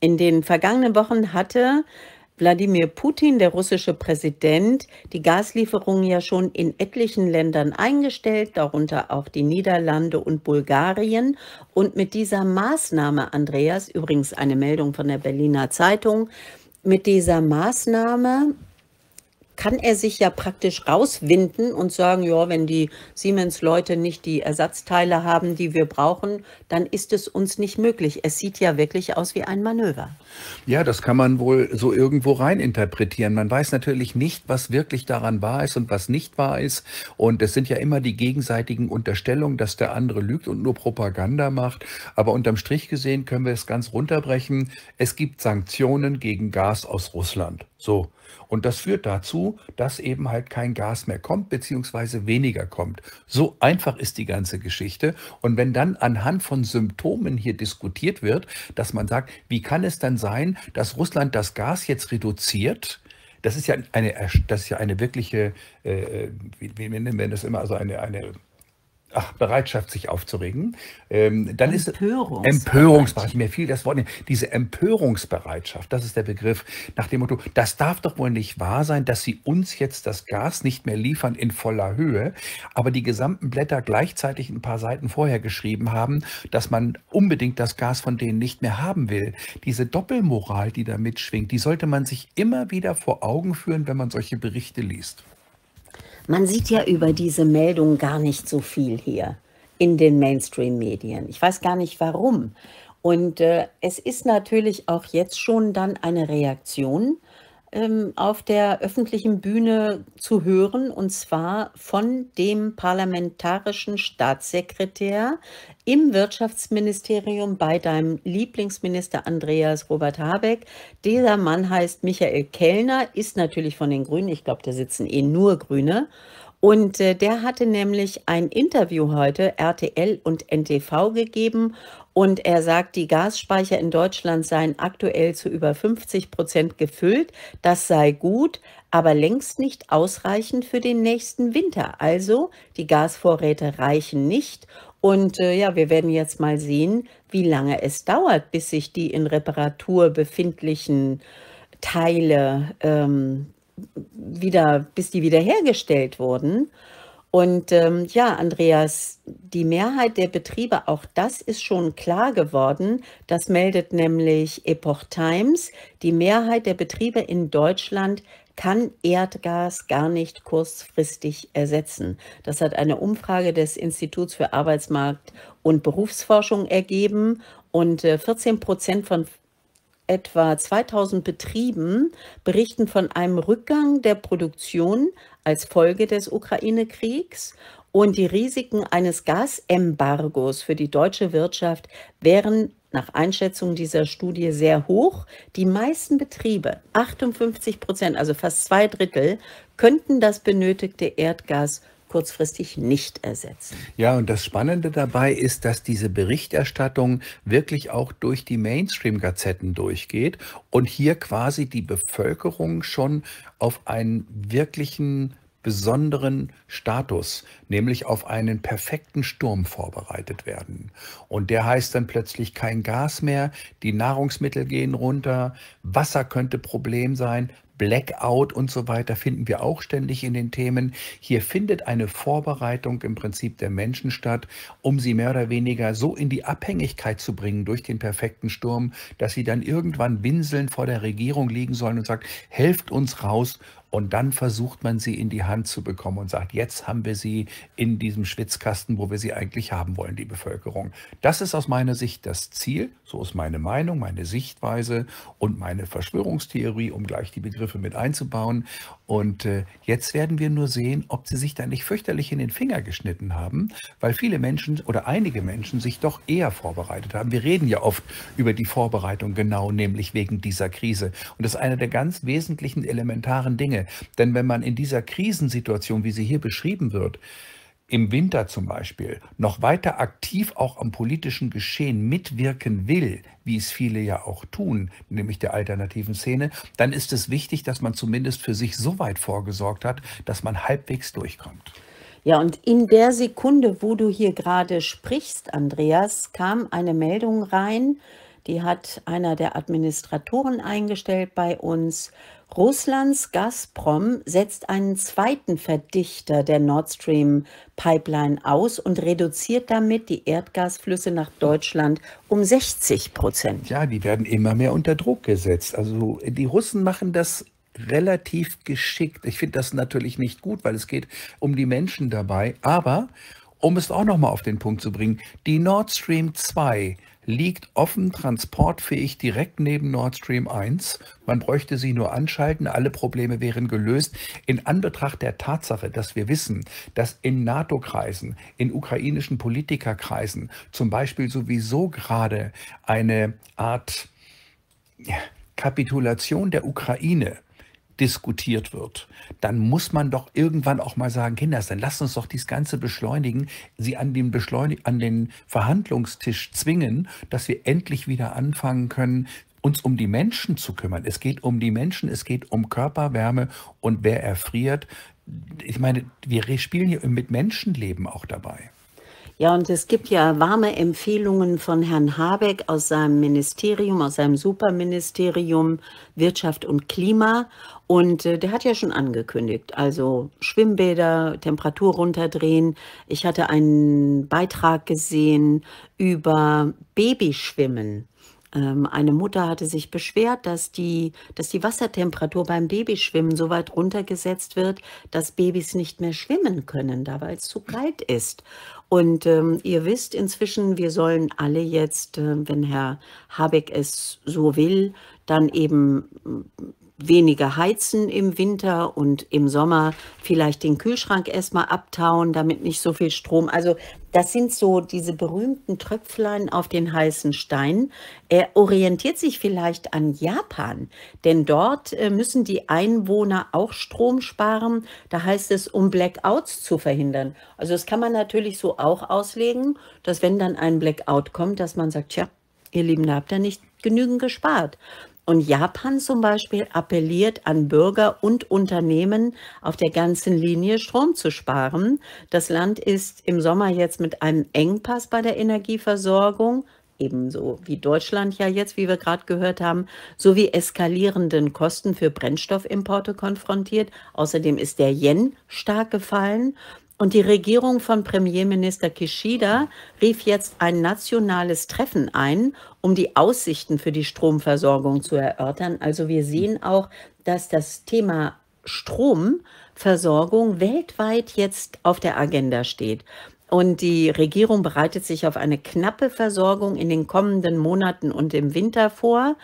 In den vergangenen Wochen hatte Wladimir Putin, der russische Präsident, die Gaslieferungen ja schon in etlichen Ländern eingestellt, darunter auch die Niederlande und Bulgarien. Und mit dieser Maßnahme, Andreas, übrigens eine Meldung von der Berliner Zeitung, mit dieser Maßnahme kann er sich ja praktisch rauswinden und sagen, ja, wenn die Siemens-Leute nicht die Ersatzteile haben, die wir brauchen, dann ist es uns nicht möglich. Es sieht ja wirklich aus wie ein Manöver. Ja, das kann man wohl so irgendwo rein interpretieren. Man weiß natürlich nicht, was wirklich daran wahr ist und was nicht wahr ist. Und es sind ja immer die gegenseitigen Unterstellungen, dass der andere lügt und nur Propaganda macht. Aber unterm Strich gesehen können wir es ganz runterbrechen. Es gibt Sanktionen gegen Gas aus Russland. So, und das führt dazu, dass eben halt kein Gas mehr kommt, beziehungsweise weniger kommt. So einfach ist die ganze Geschichte. Und wenn dann anhand von Symptomen hier diskutiert wird, dass man sagt, wie kann es dann sein, dass Russland das Gas jetzt reduziert? Das ist ja eine, das ist ja eine wirkliche, äh, äh, wie, wie nennen wir das immer, also eine, eine Ach, Bereitschaft, sich aufzuregen, ähm, dann Empörungs ist ich mir viel das Wort nicht. Diese Empörungsbereitschaft, das ist der Begriff nach dem Motto, das darf doch wohl nicht wahr sein, dass sie uns jetzt das Gas nicht mehr liefern in voller Höhe, aber die gesamten Blätter gleichzeitig ein paar Seiten vorher geschrieben haben, dass man unbedingt das Gas von denen nicht mehr haben will. Diese Doppelmoral, die da mitschwingt, die sollte man sich immer wieder vor Augen führen, wenn man solche Berichte liest. Man sieht ja über diese Meldung gar nicht so viel hier in den Mainstream-Medien. Ich weiß gar nicht warum. Und äh, es ist natürlich auch jetzt schon dann eine Reaktion ähm, auf der öffentlichen Bühne zu hören, und zwar von dem parlamentarischen Staatssekretär im Wirtschaftsministerium bei deinem Lieblingsminister Andreas Robert Habeck. Dieser Mann heißt Michael Kellner, ist natürlich von den Grünen, ich glaube, da sitzen eh nur Grüne. Und äh, der hatte nämlich ein Interview heute RTL und NTV gegeben und er sagt, die Gasspeicher in Deutschland seien aktuell zu über 50 Prozent gefüllt. Das sei gut, aber längst nicht ausreichend für den nächsten Winter. Also die Gasvorräte reichen nicht. Und äh, ja, wir werden jetzt mal sehen, wie lange es dauert, bis sich die in Reparatur befindlichen Teile ähm, wieder, bis die wiederhergestellt wurden. Und ähm, ja, Andreas, die Mehrheit der Betriebe, auch das ist schon klar geworden, das meldet nämlich Epoch Times, die Mehrheit der Betriebe in Deutschland kann Erdgas gar nicht kurzfristig ersetzen. Das hat eine Umfrage des Instituts für Arbeitsmarkt und Berufsforschung ergeben und 14 äh, Prozent von etwa 2000 Betrieben berichten von einem Rückgang der Produktion als Folge des Ukraine-Kriegs und die Risiken eines Gasembargos für die deutsche Wirtschaft wären nach Einschätzung dieser Studie sehr hoch. Die meisten Betriebe, 58 Prozent, also fast zwei Drittel, könnten das benötigte Erdgas kurzfristig nicht ersetzen. Ja, und das Spannende dabei ist, dass diese Berichterstattung wirklich auch durch die Mainstream-Gazetten durchgeht und hier quasi die Bevölkerung schon auf einen wirklichen besonderen Status, nämlich auf einen perfekten Sturm vorbereitet werden. Und der heißt dann plötzlich kein Gas mehr, die Nahrungsmittel gehen runter, Wasser könnte Problem sein, Blackout und so weiter finden wir auch ständig in den Themen. Hier findet eine Vorbereitung im Prinzip der Menschen statt, um sie mehr oder weniger so in die Abhängigkeit zu bringen durch den perfekten Sturm, dass sie dann irgendwann winselnd vor der Regierung liegen sollen und sagt, helft uns raus und dann versucht man sie in die Hand zu bekommen und sagt, jetzt haben wir sie in diesem Schwitzkasten, wo wir sie eigentlich haben wollen, die Bevölkerung. Das ist aus meiner Sicht das Ziel. So ist meine Meinung, meine Sichtweise und meine Verschwörungstheorie, um gleich die Begriffe mit einzubauen. Und äh, jetzt werden wir nur sehen, ob sie sich da nicht fürchterlich in den Finger geschnitten haben, weil viele Menschen oder einige Menschen sich doch eher vorbereitet haben. Wir reden ja oft über die Vorbereitung genau, nämlich wegen dieser Krise. Und das ist einer der ganz wesentlichen, elementaren Dinge. Denn wenn man in dieser Krisensituation, wie sie hier beschrieben wird, im Winter zum Beispiel noch weiter aktiv auch am politischen Geschehen mitwirken will, wie es viele ja auch tun, nämlich der alternativen Szene, dann ist es wichtig, dass man zumindest für sich so weit vorgesorgt hat, dass man halbwegs durchkommt. Ja, und in der Sekunde, wo du hier gerade sprichst, Andreas, kam eine Meldung rein, die hat einer der Administratoren eingestellt bei uns Russlands Gazprom setzt einen zweiten Verdichter der Nord Stream Pipeline aus und reduziert damit die Erdgasflüsse nach Deutschland um 60 Prozent. Ja, die werden immer mehr unter Druck gesetzt. Also die Russen machen das relativ geschickt. Ich finde das natürlich nicht gut, weil es geht um die Menschen dabei. Aber um es auch nochmal auf den Punkt zu bringen, die Nord Stream 2 liegt offen transportfähig direkt neben Nord Stream 1. Man bräuchte sie nur anschalten, alle Probleme wären gelöst. In Anbetracht der Tatsache, dass wir wissen, dass in NATO-Kreisen, in ukrainischen Politikerkreisen zum Beispiel sowieso gerade eine Art Kapitulation der Ukraine diskutiert wird, dann muss man doch irgendwann auch mal sagen, Kinder, dann lasst uns doch dies Ganze beschleunigen, sie an den, Beschleunig an den Verhandlungstisch zwingen, dass wir endlich wieder anfangen können, uns um die Menschen zu kümmern. Es geht um die Menschen, es geht um Körperwärme und wer erfriert. Ich meine, wir spielen hier mit Menschenleben auch dabei. Ja, und es gibt ja warme Empfehlungen von Herrn Habeck aus seinem Ministerium, aus seinem Superministerium Wirtschaft und Klima. Und äh, der hat ja schon angekündigt, also Schwimmbäder, Temperatur runterdrehen. Ich hatte einen Beitrag gesehen über Babyschwimmen. Ähm, eine Mutter hatte sich beschwert, dass die, dass die Wassertemperatur beim Babyschwimmen so weit runtergesetzt wird, dass Babys nicht mehr schwimmen können, da weil es zu kalt ist. Und ähm, ihr wisst inzwischen, wir sollen alle jetzt, äh, wenn Herr Habeck es so will, dann eben weniger heizen im Winter und im Sommer vielleicht den Kühlschrank erstmal abtauen, damit nicht so viel Strom. Also das sind so diese berühmten Tröpflein auf den heißen Stein. Er orientiert sich vielleicht an Japan, denn dort äh, müssen die Einwohner auch Strom sparen. Da heißt es, um Blackouts zu verhindern. Also das kann man natürlich so auch auslegen, dass wenn dann ein Blackout kommt, dass man sagt, tja, ihr Lieben, da habt ihr nicht genügend gespart. Und Japan zum Beispiel appelliert an Bürger und Unternehmen auf der ganzen Linie Strom zu sparen. Das Land ist im Sommer jetzt mit einem Engpass bei der Energieversorgung ebenso wie Deutschland ja jetzt, wie wir gerade gehört haben, sowie eskalierenden Kosten für Brennstoffimporte konfrontiert. Außerdem ist der Yen stark gefallen und die Regierung von Premierminister Kishida rief jetzt ein nationales Treffen ein, um die Aussichten für die Stromversorgung zu erörtern. Also wir sehen auch, dass das Thema Stromversorgung weltweit jetzt auf der Agenda steht. Und die Regierung bereitet sich auf eine knappe Versorgung in den kommenden Monaten und im Winter vor.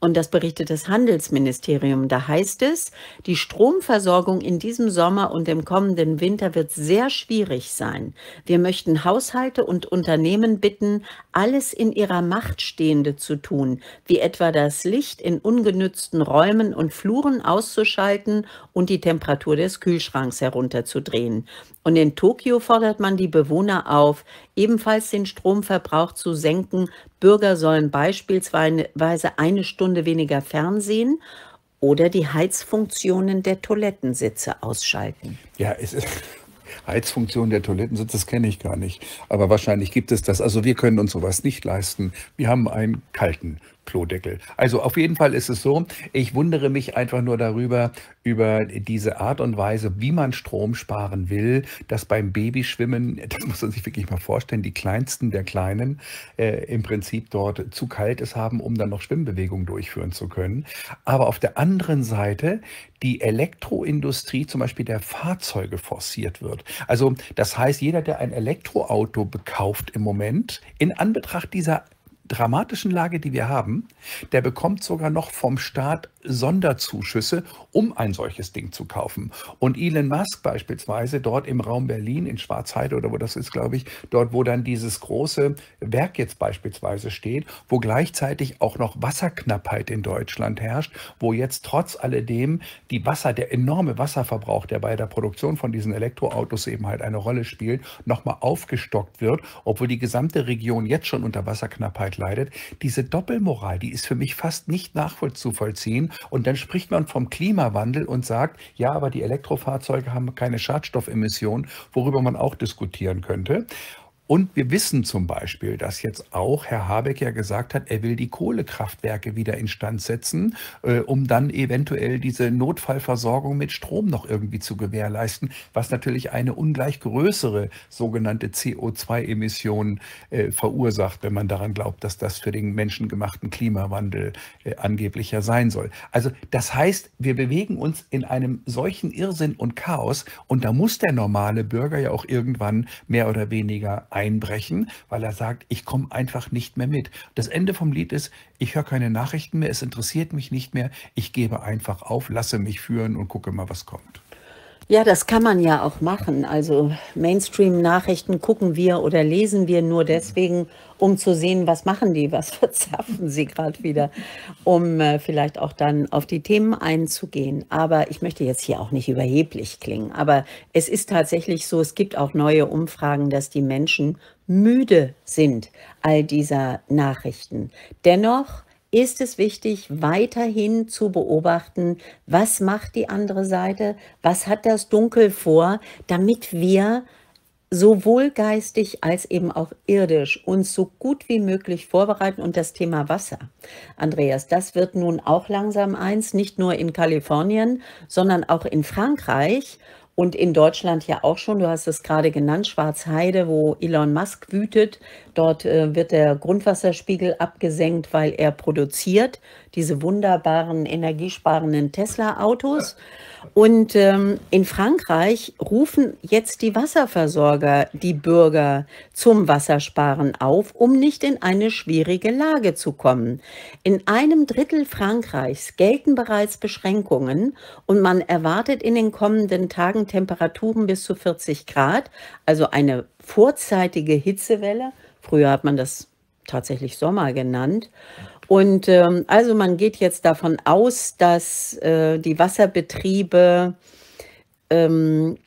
Und das berichtet das Handelsministerium. Da heißt es, die Stromversorgung in diesem Sommer und im kommenden Winter wird sehr schwierig sein. Wir möchten Haushalte und Unternehmen bitten, alles in ihrer Macht Stehende zu tun, wie etwa das Licht in ungenützten Räumen und Fluren auszuschalten und die Temperatur des Kühlschranks herunterzudrehen. Und in Tokio fordert man die Bewohner auf, ebenfalls den Stromverbrauch zu senken. Bürger sollen beispielsweise eine Stunde weniger Fernsehen oder die Heizfunktionen der Toilettensitze ausschalten. Ja, es ist, Heizfunktion der Toilettensitz, das kenne ich gar nicht. Aber wahrscheinlich gibt es das. Also wir können uns sowas nicht leisten. Wir haben einen kalten Klodeckel. Also auf jeden Fall ist es so, ich wundere mich einfach nur darüber, über diese Art und Weise, wie man Strom sparen will, dass beim Babyschwimmen, das muss man sich wirklich mal vorstellen, die Kleinsten der Kleinen äh, im Prinzip dort zu kalt es haben, um dann noch Schwimmbewegungen durchführen zu können. Aber auf der anderen Seite die Elektroindustrie, zum Beispiel der Fahrzeuge, forciert wird. Also das heißt, jeder, der ein Elektroauto bekauft im Moment, in Anbetracht dieser dramatischen Lage, die wir haben, der bekommt sogar noch vom Staat Sonderzuschüsse, um ein solches Ding zu kaufen. Und Elon Musk beispielsweise dort im Raum Berlin, in Schwarzheide oder wo das ist, glaube ich, dort, wo dann dieses große Werk jetzt beispielsweise steht, wo gleichzeitig auch noch Wasserknappheit in Deutschland herrscht, wo jetzt trotz alledem die Wasser, der enorme Wasserverbrauch, der bei der Produktion von diesen Elektroautos eben halt eine Rolle spielt, nochmal aufgestockt wird, obwohl die gesamte Region jetzt schon unter Wasserknappheit leidet. Diese Doppelmoral, die ist für mich fast nicht nachvollziehen und dann spricht man vom Klimawandel und sagt, ja, aber die Elektrofahrzeuge haben keine Schadstoffemissionen, worüber man auch diskutieren könnte. Und wir wissen zum Beispiel, dass jetzt auch Herr Habeck ja gesagt hat, er will die Kohlekraftwerke wieder instand setzen, äh, um dann eventuell diese Notfallversorgung mit Strom noch irgendwie zu gewährleisten, was natürlich eine ungleich größere sogenannte CO2-Emission äh, verursacht, wenn man daran glaubt, dass das für den menschengemachten Klimawandel äh, angeblicher sein soll. Also das heißt, wir bewegen uns in einem solchen Irrsinn und Chaos und da muss der normale Bürger ja auch irgendwann mehr oder weniger einbrechen, weil er sagt, ich komme einfach nicht mehr mit. Das Ende vom Lied ist, ich höre keine Nachrichten mehr, es interessiert mich nicht mehr, ich gebe einfach auf, lasse mich führen und gucke mal, was kommt. Ja, das kann man ja auch machen. Also Mainstream-Nachrichten gucken wir oder lesen wir nur deswegen, um zu sehen, was machen die, was verzapfen sie gerade wieder, um äh, vielleicht auch dann auf die Themen einzugehen. Aber ich möchte jetzt hier auch nicht überheblich klingen. Aber es ist tatsächlich so, es gibt auch neue Umfragen, dass die Menschen müde sind all dieser Nachrichten. Dennoch ist es wichtig, weiterhin zu beobachten, was macht die andere Seite, was hat das Dunkel vor, damit wir sowohl geistig als eben auch irdisch uns so gut wie möglich vorbereiten und das Thema Wasser. Andreas, das wird nun auch langsam eins, nicht nur in Kalifornien, sondern auch in Frankreich und in Deutschland ja auch schon, du hast es gerade genannt, Schwarzheide, wo Elon Musk wütet. Dort äh, wird der Grundwasserspiegel abgesenkt, weil er produziert diese wunderbaren energiesparenden Tesla-Autos. Und ähm, in Frankreich rufen jetzt die Wasserversorger die Bürger zum Wassersparen auf, um nicht in eine schwierige Lage zu kommen. In einem Drittel Frankreichs gelten bereits Beschränkungen und man erwartet in den kommenden Tagen Temperaturen bis zu 40 Grad, also eine vorzeitige Hitzewelle. Früher hat man das tatsächlich Sommer genannt. Und ähm, also man geht jetzt davon aus, dass äh, die Wasserbetriebe, ähm,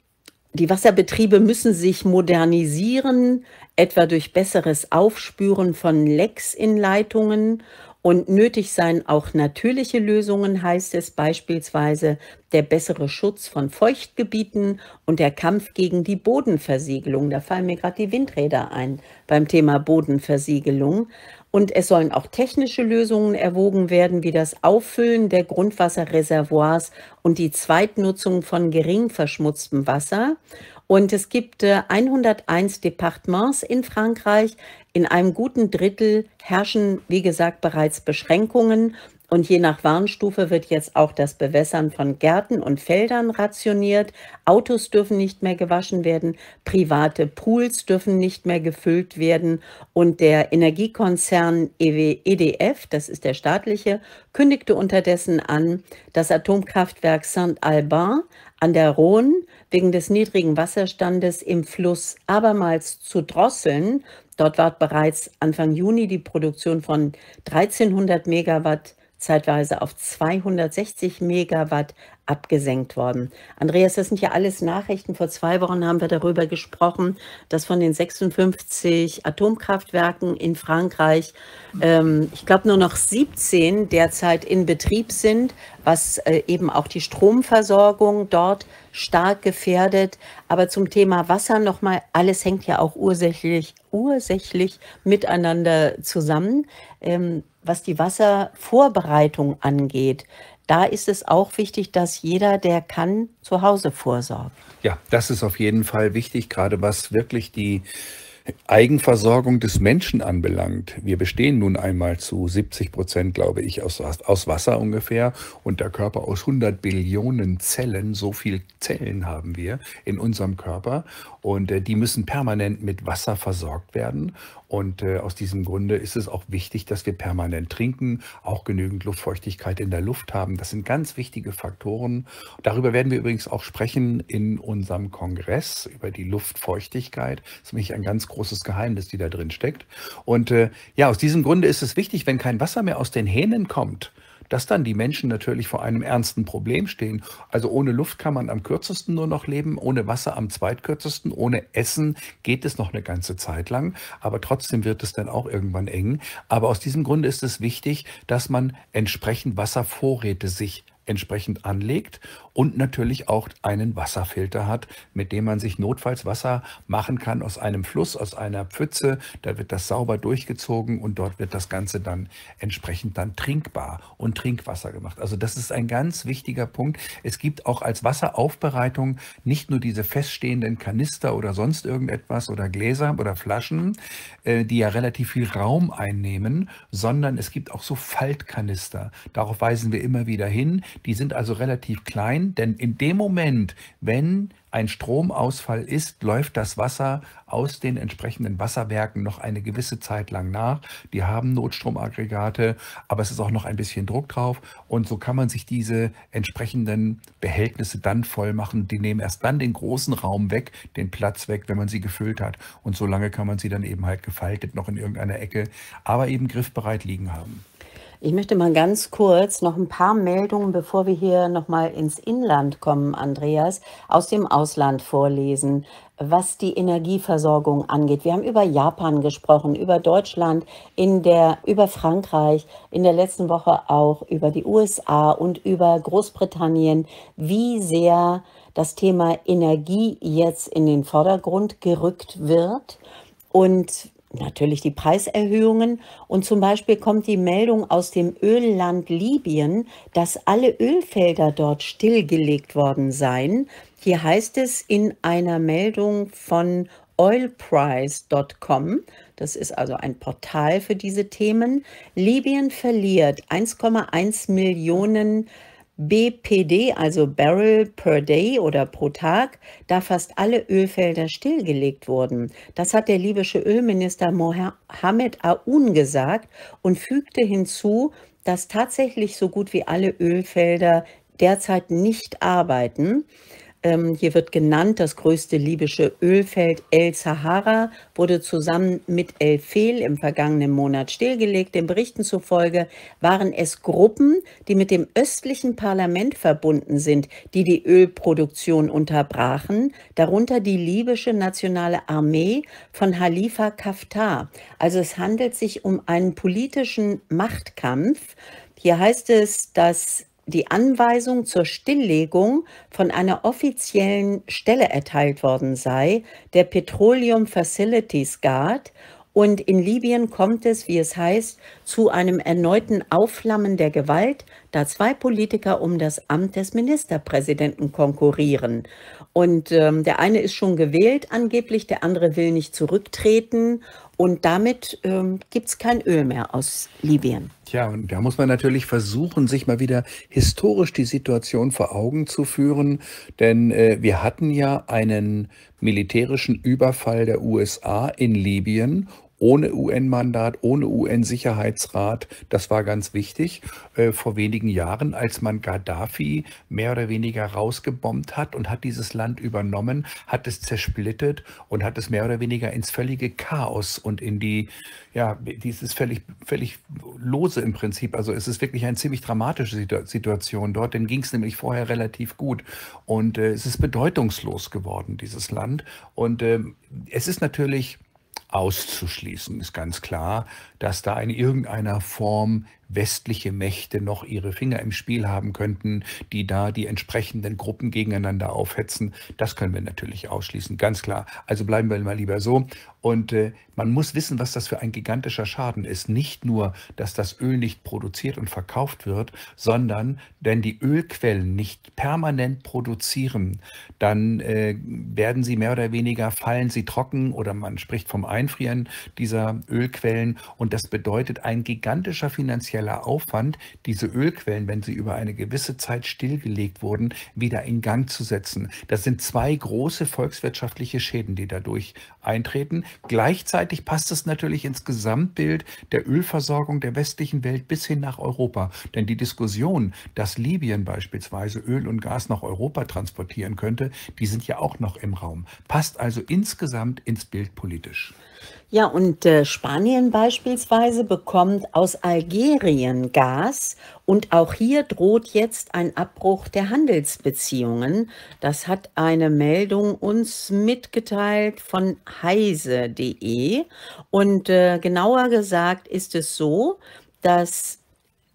die Wasserbetriebe müssen sich modernisieren, etwa durch besseres Aufspüren von Lecks in Leitungen und nötig sein auch natürliche Lösungen, heißt es beispielsweise der bessere Schutz von Feuchtgebieten und der Kampf gegen die Bodenversiegelung. Da fallen mir gerade die Windräder ein beim Thema Bodenversiegelung. Und es sollen auch technische Lösungen erwogen werden, wie das Auffüllen der Grundwasserreservoirs und die Zweitnutzung von gering verschmutztem Wasser. Und es gibt 101 äh, Departements in Frankreich. In einem guten Drittel herrschen, wie gesagt, bereits Beschränkungen. Und je nach Warnstufe wird jetzt auch das Bewässern von Gärten und Feldern rationiert. Autos dürfen nicht mehr gewaschen werden, private Pools dürfen nicht mehr gefüllt werden und der Energiekonzern EDF, e das ist der staatliche, kündigte unterdessen an, das Atomkraftwerk Saint-Alban an der Rhone wegen des niedrigen Wasserstandes im Fluss abermals zu drosseln. Dort war bereits Anfang Juni die Produktion von 1300 Megawatt zeitweise auf 260 Megawatt abgesenkt worden. Andreas, das sind ja alles Nachrichten. Vor zwei Wochen haben wir darüber gesprochen, dass von den 56 Atomkraftwerken in Frankreich, ähm, ich glaube, nur noch 17 derzeit in Betrieb sind, was äh, eben auch die Stromversorgung dort stark gefährdet. Aber zum Thema Wasser nochmal, alles hängt ja auch ursächlich, ursächlich miteinander zusammen. Ähm, was die Wasservorbereitung angeht, da ist es auch wichtig, dass jeder, der kann, zu Hause vorsorgt. Ja, das ist auf jeden Fall wichtig, gerade was wirklich die Eigenversorgung des Menschen anbelangt. Wir bestehen nun einmal zu 70 Prozent, glaube ich, aus, aus Wasser ungefähr und der Körper aus 100 Billionen Zellen. So viele Zellen haben wir in unserem Körper und äh, die müssen permanent mit Wasser versorgt werden. Und äh, aus diesem Grunde ist es auch wichtig, dass wir permanent trinken, auch genügend Luftfeuchtigkeit in der Luft haben. Das sind ganz wichtige Faktoren. Darüber werden wir übrigens auch sprechen in unserem Kongress über die Luftfeuchtigkeit. Das ist nämlich ein ganz großes Geheimnis, die da drin steckt. Und äh, ja, aus diesem Grunde ist es wichtig, wenn kein Wasser mehr aus den Hähnen kommt, dass dann die Menschen natürlich vor einem ernsten Problem stehen. Also ohne Luft kann man am kürzesten nur noch leben, ohne Wasser am zweitkürzesten, ohne Essen geht es noch eine ganze Zeit lang, aber trotzdem wird es dann auch irgendwann eng. Aber aus diesem Grunde ist es wichtig, dass man entsprechend Wasservorräte sich entsprechend anlegt und natürlich auch einen Wasserfilter hat, mit dem man sich notfalls Wasser machen kann aus einem Fluss, aus einer Pfütze. Da wird das sauber durchgezogen und dort wird das Ganze dann entsprechend dann trinkbar und Trinkwasser gemacht. Also das ist ein ganz wichtiger Punkt. Es gibt auch als Wasseraufbereitung nicht nur diese feststehenden Kanister oder sonst irgendetwas oder Gläser oder Flaschen, äh, die ja relativ viel Raum einnehmen, sondern es gibt auch so Faltkanister. Darauf weisen wir immer wieder hin. Die sind also relativ klein, denn, in dem Moment, wenn ein Stromausfall ist, läuft das Wasser aus den entsprechenden Wasserwerken noch eine gewisse Zeit lang nach. Die haben Notstromaggregate, aber es ist auch noch ein bisschen Druck drauf. Und so kann man sich diese entsprechenden Behältnisse dann voll machen. Die nehmen erst dann den großen Raum weg, den Platz weg, wenn man sie gefüllt hat. Und so lange kann man sie dann eben halt gefaltet noch in irgendeiner Ecke, aber eben griffbereit liegen haben. Ich möchte mal ganz kurz noch ein paar Meldungen, bevor wir hier nochmal ins Inland kommen, Andreas, aus dem Ausland vorlesen, was die Energieversorgung angeht. Wir haben über Japan gesprochen, über Deutschland, in der, über Frankreich, in der letzten Woche auch über die USA und über Großbritannien, wie sehr das Thema Energie jetzt in den Vordergrund gerückt wird und natürlich die Preiserhöhungen und zum Beispiel kommt die Meldung aus dem Ölland Libyen, dass alle Ölfelder dort stillgelegt worden seien. Hier heißt es in einer Meldung von oilprice.com, das ist also ein Portal für diese Themen, Libyen verliert 1,1 Millionen Euro BPD, also Barrel per Day oder pro Tag, da fast alle Ölfelder stillgelegt wurden. Das hat der libysche Ölminister Mohammed Aoun gesagt und fügte hinzu, dass tatsächlich so gut wie alle Ölfelder derzeit nicht arbeiten. Ähm, hier wird genannt, das größte libysche Ölfeld El Sahara wurde zusammen mit El Fehl im vergangenen Monat stillgelegt. Den Berichten zufolge waren es Gruppen, die mit dem östlichen Parlament verbunden sind, die die Ölproduktion unterbrachen, darunter die libysche nationale Armee von Khalifa Haftar. Also es handelt sich um einen politischen Machtkampf. Hier heißt es, dass die Anweisung zur Stilllegung von einer offiziellen Stelle erteilt worden sei, der Petroleum Facilities Guard, und in Libyen kommt es, wie es heißt, zu einem erneuten Aufflammen der Gewalt, da zwei Politiker um das Amt des Ministerpräsidenten konkurrieren. Und ähm, der eine ist schon gewählt angeblich, der andere will nicht zurücktreten. Und damit ähm, gibt es kein Öl mehr aus Libyen. Tja, und da muss man natürlich versuchen, sich mal wieder historisch die Situation vor Augen zu führen. Denn äh, wir hatten ja einen militärischen Überfall der USA in Libyen ohne UN-Mandat, ohne UN-Sicherheitsrat. Das war ganz wichtig äh, vor wenigen Jahren, als man Gaddafi mehr oder weniger rausgebombt hat und hat dieses Land übernommen, hat es zersplittet und hat es mehr oder weniger ins völlige Chaos und in die, ja, dieses völlig, völlig lose im Prinzip. Also es ist wirklich eine ziemlich dramatische Situation dort, denn ging es nämlich vorher relativ gut. Und äh, es ist bedeutungslos geworden, dieses Land. Und äh, es ist natürlich auszuschließen. Ist ganz klar, dass da in irgendeiner Form westliche Mächte noch ihre Finger im Spiel haben könnten, die da die entsprechenden Gruppen gegeneinander aufhetzen. Das können wir natürlich ausschließen, ganz klar. Also bleiben wir mal lieber so. Und äh, man muss wissen, was das für ein gigantischer Schaden ist. Nicht nur, dass das Öl nicht produziert und verkauft wird, sondern wenn die Ölquellen nicht permanent produzieren, dann äh, werden sie mehr oder weniger, fallen sie trocken oder man spricht vom Einfrieren dieser Ölquellen. Und das bedeutet ein gigantischer finanzieller finanzieller Aufwand, diese Ölquellen, wenn sie über eine gewisse Zeit stillgelegt wurden, wieder in Gang zu setzen. Das sind zwei große volkswirtschaftliche Schäden, die dadurch eintreten. Gleichzeitig passt es natürlich ins Gesamtbild der Ölversorgung der westlichen Welt bis hin nach Europa. Denn die Diskussion, dass Libyen beispielsweise Öl und Gas nach Europa transportieren könnte, die sind ja auch noch im Raum. Passt also insgesamt ins Bild politisch. Ja, und äh, Spanien beispielsweise bekommt aus Algerien Gas und auch hier droht jetzt ein Abbruch der Handelsbeziehungen. Das hat eine Meldung uns mitgeteilt von heise.de und äh, genauer gesagt ist es so, dass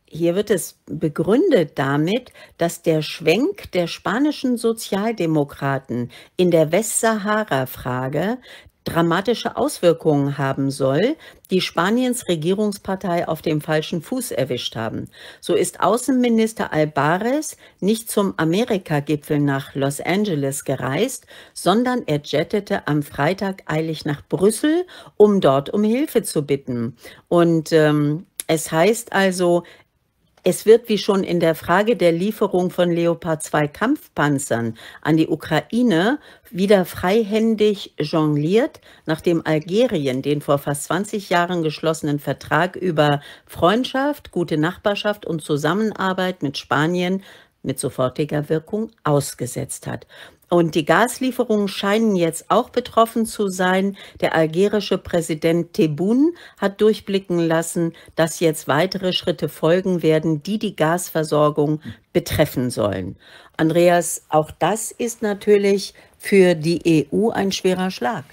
hier wird es begründet damit, dass der Schwenk der spanischen Sozialdemokraten in der Westsahara-Frage dramatische Auswirkungen haben soll, die Spaniens Regierungspartei auf dem falschen Fuß erwischt haben. So ist Außenminister Albares nicht zum Amerika-Gipfel nach Los Angeles gereist, sondern er jettete am Freitag eilig nach Brüssel, um dort um Hilfe zu bitten. Und ähm, es heißt also, es wird wie schon in der Frage der Lieferung von Leopard 2 Kampfpanzern an die Ukraine wieder freihändig jongliert, nachdem Algerien den vor fast 20 Jahren geschlossenen Vertrag über Freundschaft, gute Nachbarschaft und Zusammenarbeit mit Spanien mit sofortiger Wirkung ausgesetzt hat. Und die Gaslieferungen scheinen jetzt auch betroffen zu sein. Der algerische Präsident Tebboune hat durchblicken lassen, dass jetzt weitere Schritte folgen werden, die die Gasversorgung betreffen sollen. Andreas, auch das ist natürlich für die EU ein schwerer Schlag.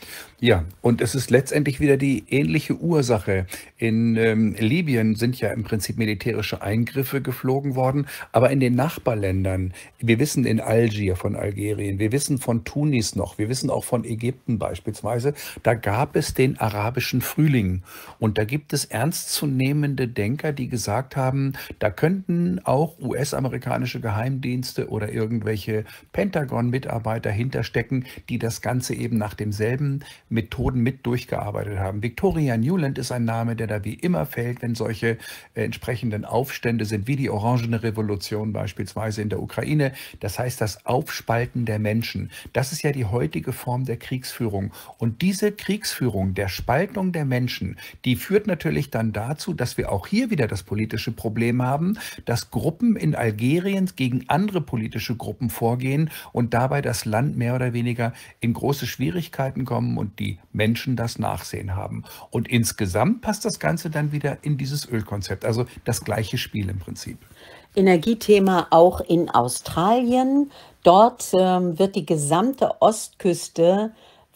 Ja, und es ist letztendlich wieder die ähnliche Ursache. In ähm, Libyen sind ja im Prinzip militärische Eingriffe geflogen worden, aber in den Nachbarländern, wir wissen in Algier von Algerien, wir wissen von Tunis noch, wir wissen auch von Ägypten beispielsweise, da gab es den arabischen Frühling. Und da gibt es ernstzunehmende Denker, die gesagt haben, da könnten auch US-amerikanische Geheimdienste oder irgendwelche Pentagon-Mitarbeiter hinterstecken, die das Ganze eben nach demselben Methoden mit durchgearbeitet haben. Victoria Newland ist ein Name, der da wie immer fällt, wenn solche äh, entsprechenden Aufstände sind, wie die Orangene Revolution beispielsweise in der Ukraine. Das heißt, das Aufspalten der Menschen. Das ist ja die heutige Form der Kriegsführung. Und diese Kriegsführung, der Spaltung der Menschen, die führt natürlich dann dazu, dass wir auch hier wieder das politische Problem haben, dass Gruppen in Algerien gegen andere politische Gruppen vorgehen und dabei das Land mehr oder weniger in große Schwierigkeiten kommen und die Menschen das Nachsehen haben. Und insgesamt passt das Ganze dann wieder in dieses Ölkonzept. Also das gleiche Spiel im Prinzip. Energiethema auch in Australien. Dort ähm, wird die gesamte Ostküste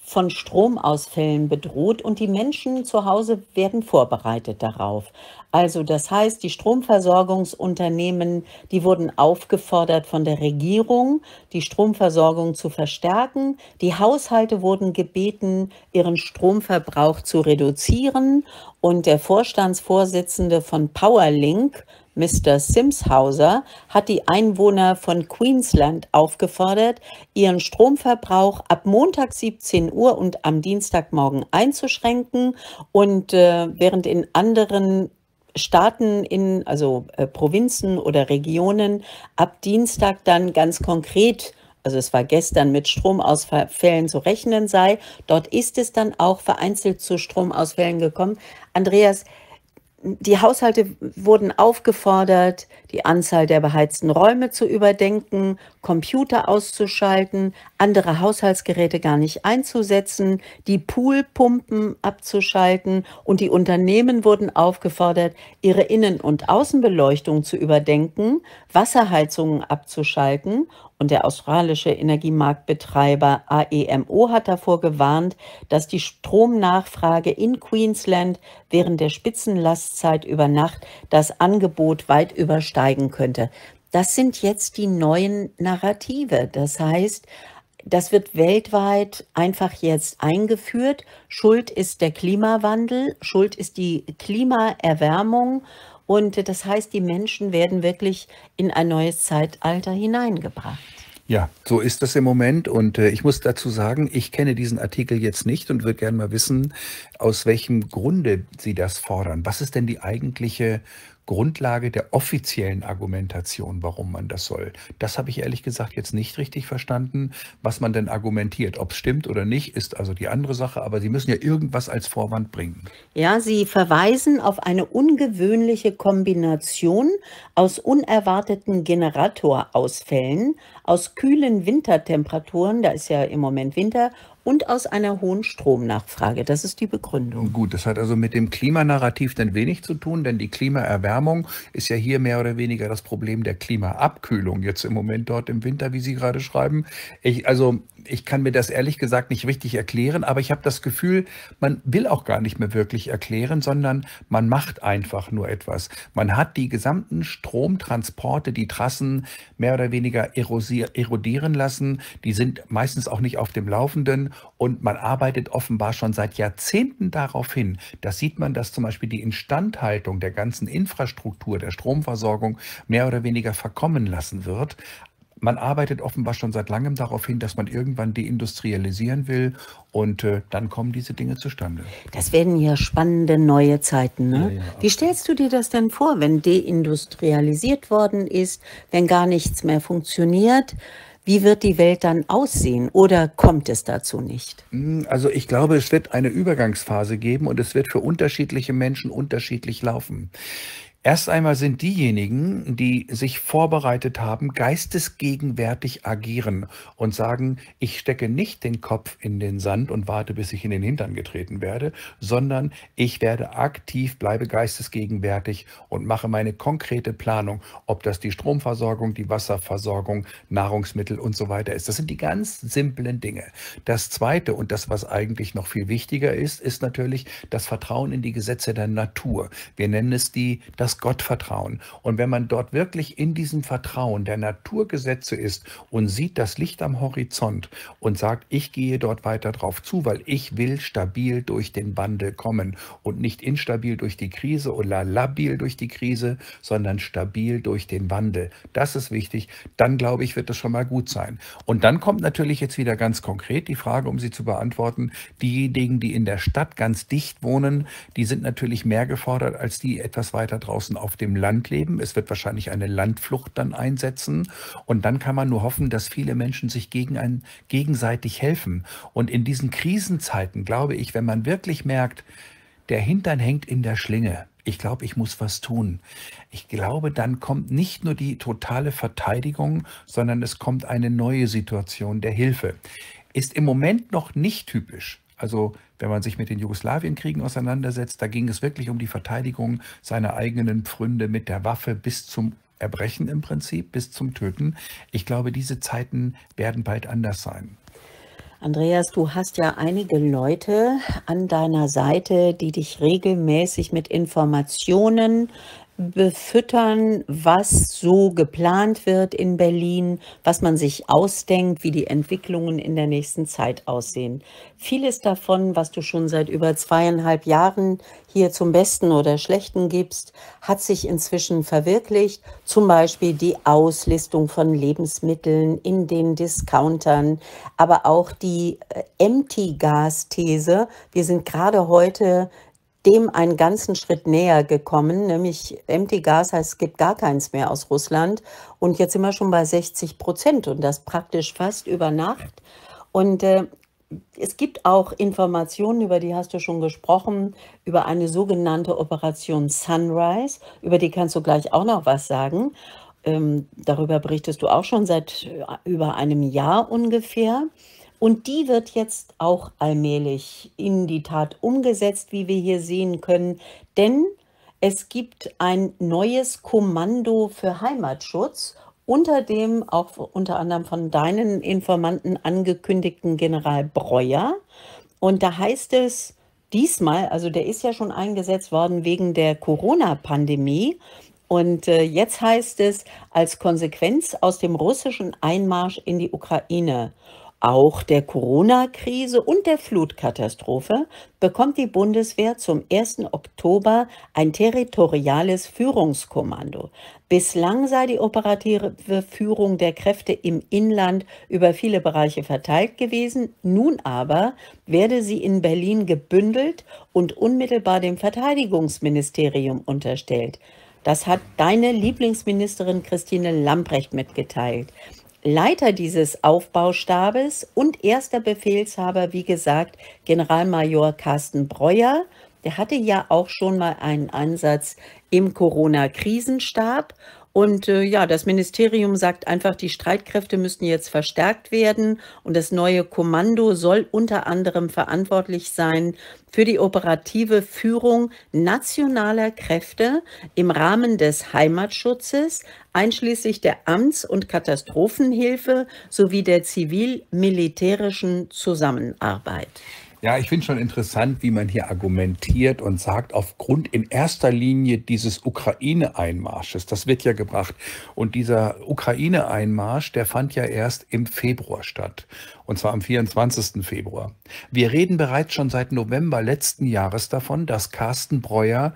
von Stromausfällen bedroht und die Menschen zu Hause werden vorbereitet darauf. Also das heißt, die Stromversorgungsunternehmen, die wurden aufgefordert von der Regierung, die Stromversorgung zu verstärken. Die Haushalte wurden gebeten, ihren Stromverbrauch zu reduzieren. Und der Vorstandsvorsitzende von Powerlink, Mr. Simshauser, hat die Einwohner von Queensland aufgefordert, ihren Stromverbrauch ab Montag 17 Uhr und am Dienstagmorgen einzuschränken. Und äh, während in anderen Staaten in, also äh, Provinzen oder Regionen ab Dienstag dann ganz konkret also es war gestern mit Stromausfällen zu rechnen sei. Dort ist es dann auch vereinzelt zu Stromausfällen gekommen. Andreas, die Haushalte wurden aufgefordert, die Anzahl der beheizten Räume zu überdenken, Computer auszuschalten, andere Haushaltsgeräte gar nicht einzusetzen, die Poolpumpen abzuschalten und die Unternehmen wurden aufgefordert, ihre Innen- und Außenbeleuchtung zu überdenken, Wasserheizungen abzuschalten und der australische Energiemarktbetreiber AEMO hat davor gewarnt, dass die Stromnachfrage in Queensland während der Spitzenlastzeit über Nacht das Angebot weit übersteigt zeigen könnte. Das sind jetzt die neuen Narrative. Das heißt, das wird weltweit einfach jetzt eingeführt. Schuld ist der Klimawandel, Schuld ist die Klimaerwärmung. Und das heißt, die Menschen werden wirklich in ein neues Zeitalter hineingebracht. Ja, so ist das im Moment. Und äh, ich muss dazu sagen, ich kenne diesen Artikel jetzt nicht und würde gerne mal wissen, aus welchem Grunde Sie das fordern. Was ist denn die eigentliche Grundlage der offiziellen Argumentation, warum man das soll. Das habe ich ehrlich gesagt jetzt nicht richtig verstanden, was man denn argumentiert. Ob es stimmt oder nicht, ist also die andere Sache, aber Sie müssen ja irgendwas als Vorwand bringen. Ja, Sie verweisen auf eine ungewöhnliche Kombination aus unerwarteten Generatorausfällen, aus kühlen Wintertemperaturen, da ist ja im Moment Winter, und aus einer hohen Stromnachfrage. Das ist die Begründung. Gut, das hat also mit dem Klimanarrativ denn wenig zu tun, denn die Klimaerwärmung ist ja hier mehr oder weniger das Problem der Klimaabkühlung jetzt im Moment dort im Winter, wie Sie gerade schreiben. Ich, also ich kann mir das ehrlich gesagt nicht richtig erklären, aber ich habe das Gefühl, man will auch gar nicht mehr wirklich erklären, sondern man macht einfach nur etwas. Man hat die gesamten Stromtransporte, die Trassen mehr oder weniger erodieren lassen. Die sind meistens auch nicht auf dem Laufenden und man arbeitet offenbar schon seit Jahrzehnten darauf hin. Das sieht man, dass zum Beispiel die Instandhaltung der ganzen Infrastruktur, der Stromversorgung mehr oder weniger verkommen lassen wird man arbeitet offenbar schon seit langem darauf hin, dass man irgendwann deindustrialisieren will und äh, dann kommen diese Dinge zustande. Das werden ja spannende neue Zeiten. Ne? Ja, ja, Wie stellst du dir das denn vor, wenn deindustrialisiert worden ist, wenn gar nichts mehr funktioniert? Wie wird die Welt dann aussehen oder kommt es dazu nicht? Hm, also ich glaube, es wird eine Übergangsphase geben und es wird für unterschiedliche Menschen unterschiedlich laufen. Erst einmal sind diejenigen, die sich vorbereitet haben, geistesgegenwärtig agieren und sagen, ich stecke nicht den Kopf in den Sand und warte, bis ich in den Hintern getreten werde, sondern ich werde aktiv, bleibe geistesgegenwärtig und mache meine konkrete Planung, ob das die Stromversorgung, die Wasserversorgung, Nahrungsmittel und so weiter ist. Das sind die ganz simplen Dinge. Das Zweite und das, was eigentlich noch viel wichtiger ist, ist natürlich das Vertrauen in die Gesetze der Natur. Wir nennen es die, das Gottvertrauen. Und wenn man dort wirklich in diesem Vertrauen der Naturgesetze ist und sieht das Licht am Horizont und sagt, ich gehe dort weiter drauf zu, weil ich will stabil durch den Wandel kommen und nicht instabil durch die Krise oder labil durch die Krise, sondern stabil durch den Wandel. Das ist wichtig. Dann glaube ich, wird das schon mal gut sein. Und dann kommt natürlich jetzt wieder ganz konkret die Frage, um sie zu beantworten, diejenigen, die in der Stadt ganz dicht wohnen, die sind natürlich mehr gefordert als die etwas weiter draußen müssen auf dem Land leben. Es wird wahrscheinlich eine Landflucht dann einsetzen. Und dann kann man nur hoffen, dass viele Menschen sich gegen ein, gegenseitig helfen. Und in diesen Krisenzeiten, glaube ich, wenn man wirklich merkt, der Hintern hängt in der Schlinge, ich glaube, ich muss was tun. Ich glaube, dann kommt nicht nur die totale Verteidigung, sondern es kommt eine neue Situation der Hilfe. Ist im Moment noch nicht typisch. Also wenn man sich mit den Jugoslawienkriegen auseinandersetzt, da ging es wirklich um die Verteidigung seiner eigenen Pfründe mit der Waffe bis zum Erbrechen im Prinzip, bis zum Töten. Ich glaube, diese Zeiten werden bald anders sein. Andreas, du hast ja einige Leute an deiner Seite, die dich regelmäßig mit Informationen befüttern, was so geplant wird in Berlin, was man sich ausdenkt, wie die Entwicklungen in der nächsten Zeit aussehen. Vieles davon, was du schon seit über zweieinhalb Jahren hier zum Besten oder Schlechten gibst, hat sich inzwischen verwirklicht. Zum Beispiel die Auslistung von Lebensmitteln in den Discountern, aber auch die äh, Empty-Gas-These. Wir sind gerade heute dem einen ganzen Schritt näher gekommen, nämlich Empty Gas heißt, es gibt gar keins mehr aus Russland. Und jetzt sind wir schon bei 60 Prozent und das praktisch fast über Nacht. Und äh, es gibt auch Informationen, über die hast du schon gesprochen, über eine sogenannte Operation Sunrise, über die kannst du gleich auch noch was sagen. Ähm, darüber berichtest du auch schon seit äh, über einem Jahr ungefähr. Und die wird jetzt auch allmählich in die Tat umgesetzt, wie wir hier sehen können. Denn es gibt ein neues Kommando für Heimatschutz unter dem auch unter anderem von deinen Informanten angekündigten General Breuer. Und da heißt es diesmal, also der ist ja schon eingesetzt worden wegen der Corona-Pandemie. Und äh, jetzt heißt es als Konsequenz aus dem russischen Einmarsch in die Ukraine. Auch der Corona-Krise und der Flutkatastrophe bekommt die Bundeswehr zum 1. Oktober ein territoriales Führungskommando. Bislang sei die operative Führung der Kräfte im Inland über viele Bereiche verteilt gewesen, nun aber werde sie in Berlin gebündelt und unmittelbar dem Verteidigungsministerium unterstellt. Das hat deine Lieblingsministerin Christine Lambrecht mitgeteilt. Leiter dieses Aufbaustabes und erster Befehlshaber, wie gesagt, Generalmajor Carsten Breuer. Der hatte ja auch schon mal einen Ansatz im Corona-Krisenstab und äh, ja, das Ministerium sagt einfach, die Streitkräfte müssten jetzt verstärkt werden. Und das neue Kommando soll unter anderem verantwortlich sein für die operative Führung nationaler Kräfte im Rahmen des Heimatschutzes, einschließlich der Amts- und Katastrophenhilfe sowie der zivil-militärischen Zusammenarbeit. Ja, ich finde schon interessant, wie man hier argumentiert und sagt, aufgrund in erster Linie dieses Ukraine-Einmarsches, das wird ja gebracht. Und dieser Ukraine-Einmarsch, der fand ja erst im Februar statt. Und zwar am 24. Februar. Wir reden bereits schon seit November letzten Jahres davon, dass Carsten Breuer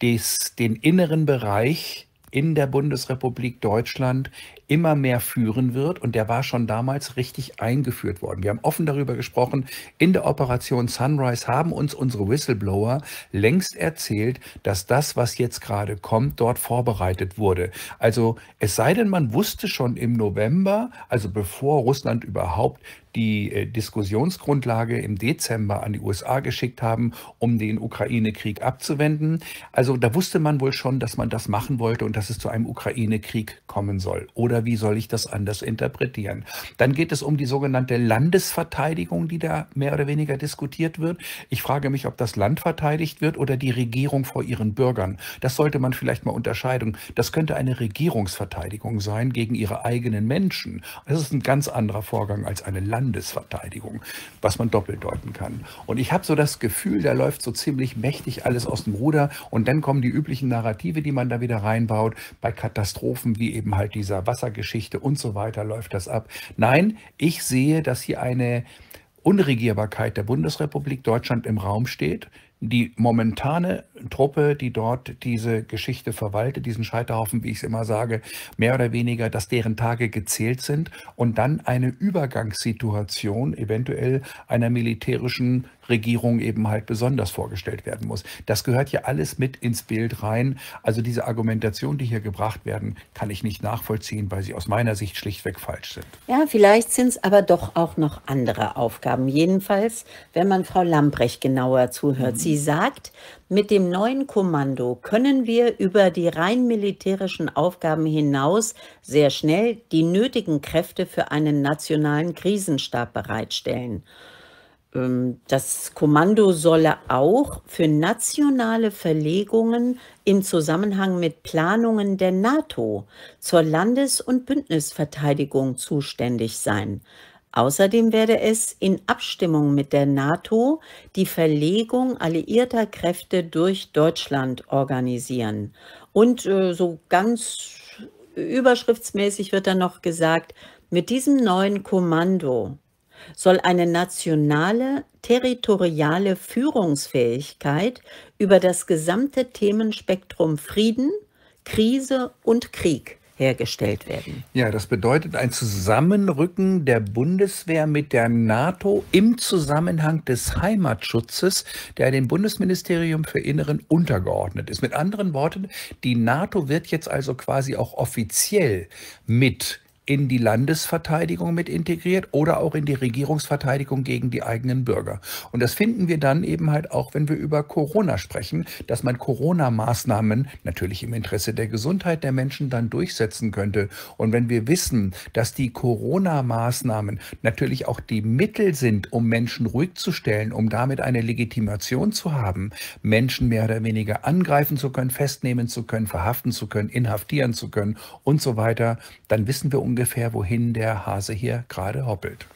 des, den inneren Bereich in der Bundesrepublik Deutschland immer mehr führen wird. Und der war schon damals richtig eingeführt worden. Wir haben offen darüber gesprochen. In der Operation Sunrise haben uns unsere Whistleblower längst erzählt, dass das, was jetzt gerade kommt, dort vorbereitet wurde. Also es sei denn, man wusste schon im November, also bevor Russland überhaupt die äh, Diskussionsgrundlage im Dezember an die USA geschickt haben, um den Ukraine-Krieg abzuwenden. Also da wusste man wohl schon, dass man das machen wollte und dass es zu einem Ukraine-Krieg kommen soll. Oder oder wie soll ich das anders interpretieren? Dann geht es um die sogenannte Landesverteidigung, die da mehr oder weniger diskutiert wird. Ich frage mich, ob das Land verteidigt wird oder die Regierung vor ihren Bürgern. Das sollte man vielleicht mal unterscheiden. Das könnte eine Regierungsverteidigung sein gegen ihre eigenen Menschen. Das ist ein ganz anderer Vorgang als eine Landesverteidigung, was man doppelt deuten kann. Und ich habe so das Gefühl, da läuft so ziemlich mächtig alles aus dem Ruder und dann kommen die üblichen Narrative, die man da wieder reinbaut, bei Katastrophen wie eben halt dieser Wasser Wassergeschichte und so weiter läuft das ab. Nein, ich sehe, dass hier eine Unregierbarkeit der Bundesrepublik Deutschland im Raum steht. Die momentane Truppe, die dort diese Geschichte verwaltet, diesen Scheiterhaufen, wie ich es immer sage, mehr oder weniger, dass deren Tage gezählt sind und dann eine Übergangssituation, eventuell einer militärischen Regierung eben halt besonders vorgestellt werden muss. Das gehört ja alles mit ins Bild rein. Also diese Argumentation, die hier gebracht werden, kann ich nicht nachvollziehen, weil sie aus meiner Sicht schlichtweg falsch sind. Ja, vielleicht sind es aber doch auch noch andere Aufgaben. Jedenfalls, wenn man Frau Lambrecht genauer zuhört. Mhm. Sie sagt, mit dem neuen Kommando können wir über die rein militärischen Aufgaben hinaus sehr schnell die nötigen Kräfte für einen nationalen Krisenstab bereitstellen. Ähm, das Kommando solle auch für nationale Verlegungen im Zusammenhang mit Planungen der NATO zur Landes- und Bündnisverteidigung zuständig sein. Außerdem werde es in Abstimmung mit der NATO die Verlegung alliierter Kräfte durch Deutschland organisieren. Und äh, so ganz überschriftsmäßig wird dann noch gesagt, mit diesem neuen Kommando soll eine nationale, territoriale Führungsfähigkeit über das gesamte Themenspektrum Frieden, Krise und Krieg hergestellt werden. Ja, das bedeutet ein Zusammenrücken der Bundeswehr mit der NATO im Zusammenhang des Heimatschutzes, der dem Bundesministerium für Inneren untergeordnet ist. Mit anderen Worten, die NATO wird jetzt also quasi auch offiziell mit in die Landesverteidigung mit integriert oder auch in die Regierungsverteidigung gegen die eigenen Bürger. Und das finden wir dann eben halt auch, wenn wir über Corona sprechen, dass man Corona-Maßnahmen natürlich im Interesse der Gesundheit der Menschen dann durchsetzen könnte. Und wenn wir wissen, dass die Corona-Maßnahmen natürlich auch die Mittel sind, um Menschen ruhig zu stellen, um damit eine Legitimation zu haben, Menschen mehr oder weniger angreifen zu können, festnehmen zu können, verhaften zu können, inhaftieren zu können und so weiter, dann wissen wir ungefähr, ungefähr, wohin der Hase hier gerade hoppelt.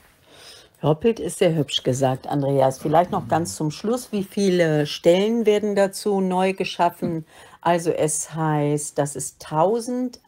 Hoppelt ist sehr hübsch gesagt, Andreas. Vielleicht noch ganz zum Schluss, wie viele Stellen werden dazu neu geschaffen? Also es heißt, das ist 1000,